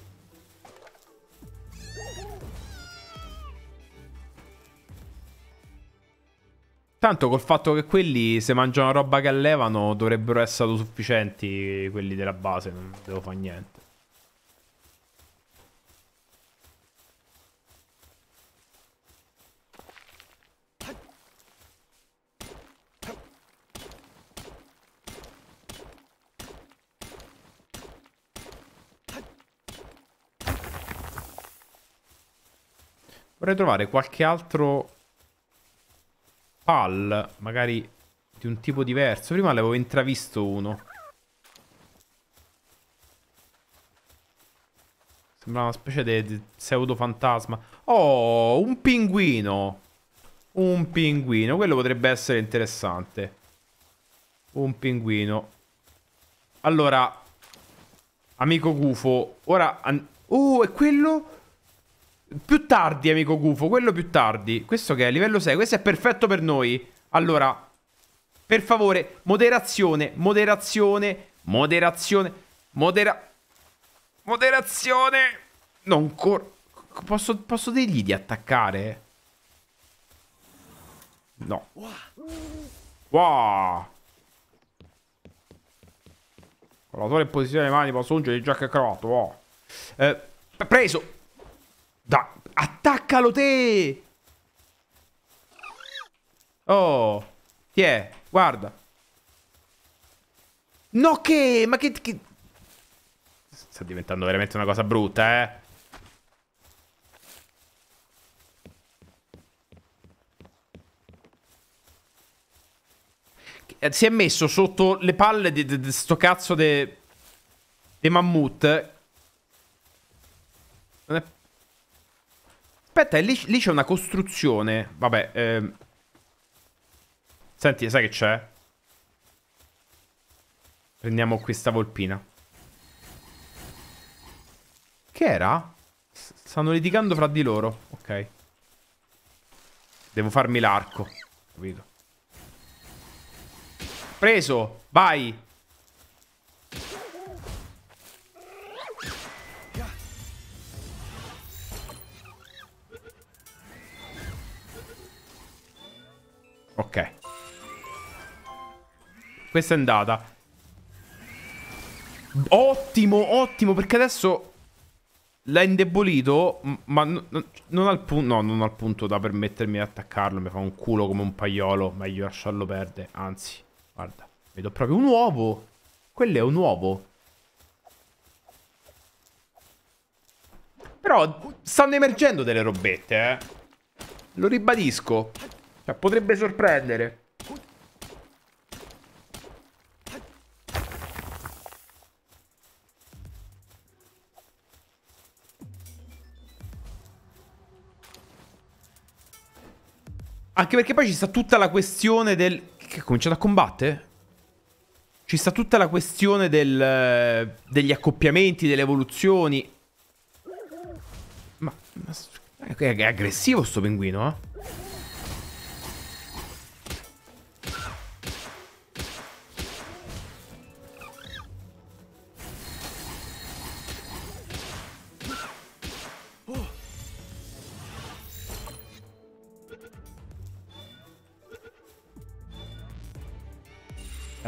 Tanto col fatto che quelli se mangiano roba che allevano dovrebbero essere sufficienti quelli della base, non devo fare niente. Vorrei trovare qualche altro pal, magari di un tipo diverso. Prima l'avevo intravisto uno. Sembra una specie di pseudo fantasma. Oh, un pinguino. Un pinguino. Quello potrebbe essere interessante. Un pinguino. Allora, amico gufo, ora... Oh, è quello? Più tardi, amico gufo, quello più tardi. Questo che è? Livello 6. Questo è perfetto per noi. Allora, per favore, moderazione, moderazione, moderazione, modera... Moderazione! Non cor... Posso, posso dirgli di attaccare? No. Wow! Con la l'autore in posizione mani posso ungere il jack crotto, wow. Eh, preso! Dai, attaccalo te! Oh, ti è, guarda. No che, ma che, che... Sta diventando veramente una cosa brutta, eh. eh. Si è messo sotto le palle di, di, di sto cazzo de... De mammut Aspetta, lì, lì c'è una costruzione. Vabbè, ehm... Senti, sai che c'è? Prendiamo questa volpina. Che era? S stanno litigando fra di loro. Ok. Devo farmi l'arco. Capito. Preso. Vai. Ok. Questa è andata. Ottimo, ottimo, perché adesso l'ha indebolito, ma non al punto... No, non al punto da permettermi di attaccarlo, mi fa un culo come un paiolo, meglio lasciarlo perdere, anzi, guarda, vedo proprio un uovo. Quello è un uovo. Però stanno emergendo delle robette, eh. Lo ribadisco. Cioè, potrebbe sorprendere. Anche perché poi ci sta tutta la questione del... Che ha cominciato a combattere? Ci sta tutta la questione del... Eh, degli accoppiamenti, delle evoluzioni. Ma... ma è aggressivo sto pinguino, eh?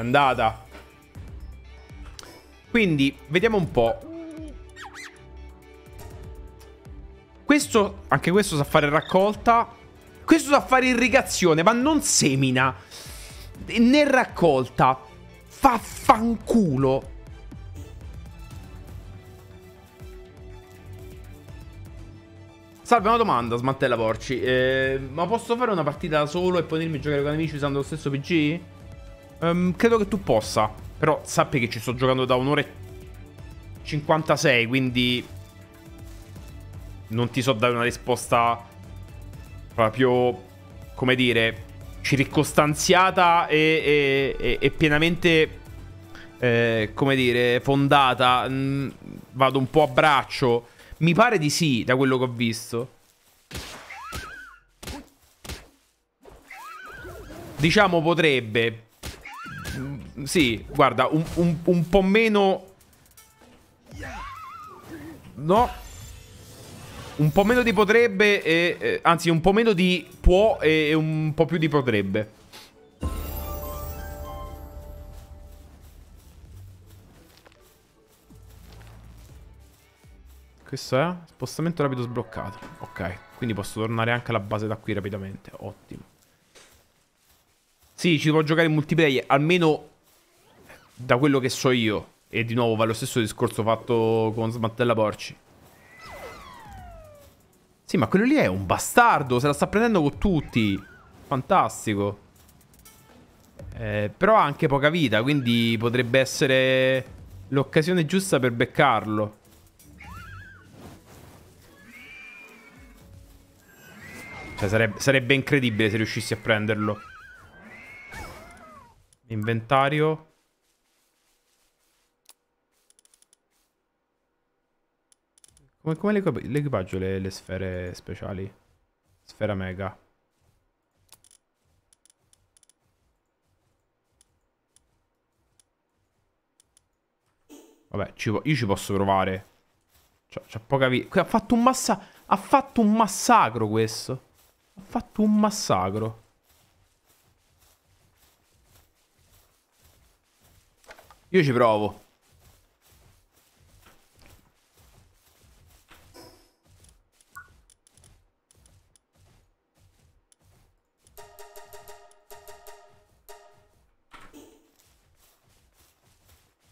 andata. Quindi, vediamo un po'. Questo, anche questo sa fare raccolta. Questo sa fare irrigazione, ma non semina. Né raccolta. Fa fanculo. Salve, una domanda, smantella porci. Eh, ma posso fare una partita da solo e poi dirmi giocare con amici usando lo stesso PG? Um, credo che tu possa. Però sappi che ci sto giocando da un'ora e 56, quindi... Non ti so dare una risposta proprio, come dire, circostanziata e, e, e pienamente, eh, come dire, fondata. Mm, vado un po' a braccio. Mi pare di sì, da quello che ho visto. Diciamo potrebbe. Sì, guarda, un, un, un po' meno... No, un po' meno di potrebbe e, eh, Anzi, un po' meno di può e un po' più di potrebbe Questo è? Spostamento rapido sbloccato Ok, quindi posso tornare anche alla base da qui rapidamente Ottimo Sì, ci può giocare in multiplayer Almeno da quello che so io, e di nuovo va lo stesso discorso fatto con Smattella Porci. Sì, ma quello lì è un bastardo, se la sta prendendo con tutti. Fantastico. Eh, però ha anche poca vita, quindi potrebbe essere l'occasione giusta per beccarlo. Cioè, sarebbe, sarebbe incredibile se riuscissi a prenderlo. Inventario. Come, come l'equipaggio le, le sfere speciali? Sfera mega. Vabbè, ci io ci posso provare. C'ha poca vita. Ha fatto un massa... Ha fatto un massacro questo. Ha fatto un massacro. Io ci provo.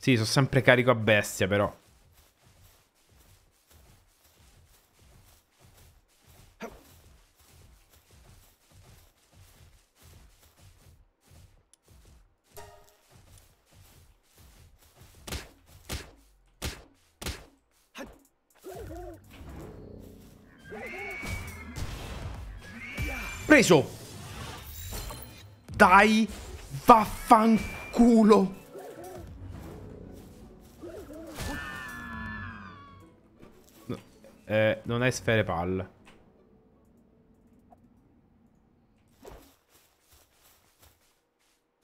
Sì, sono sempre carico a bestia però. Preso! Dai, vaffanculo! non hai sfere palle.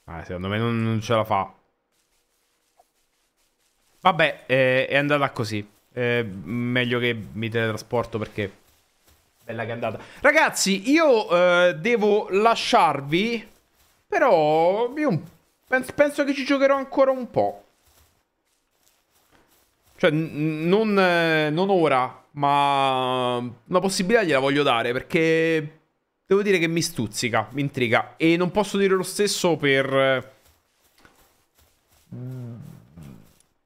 Ah, secondo me non, non, ce la fa. Vabbè, eh, è andata così. Eh, meglio che mi teletrasporto perché... Bella che è andata. Ragazzi, io eh, devo lasciarvi. Però io penso, penso che ci giocherò ancora un po'. Cioè, non, eh, non ora, ma una possibilità gliela voglio dare perché devo dire che mi stuzzica, mi intriga e non posso dire lo stesso per mm,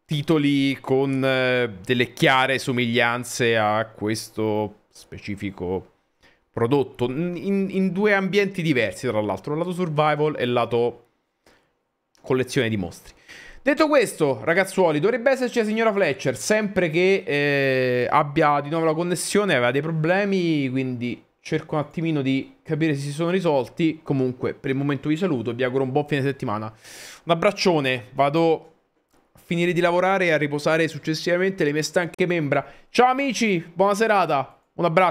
titoli con eh, delle chiare somiglianze a questo specifico prodotto in, in due ambienti diversi tra l'altro, lato survival e lato collezione di mostri. Detto questo, ragazzuoli, dovrebbe esserci la signora Fletcher, sempre che eh, abbia di nuovo la connessione, aveva dei problemi, quindi cerco un attimino di capire se si sono risolti. Comunque, per il momento vi saluto, vi auguro un buon fine settimana. Un abbraccione, vado a finire di lavorare e a riposare successivamente le mie stanche membra. Ciao amici, buona serata, un abbraccio.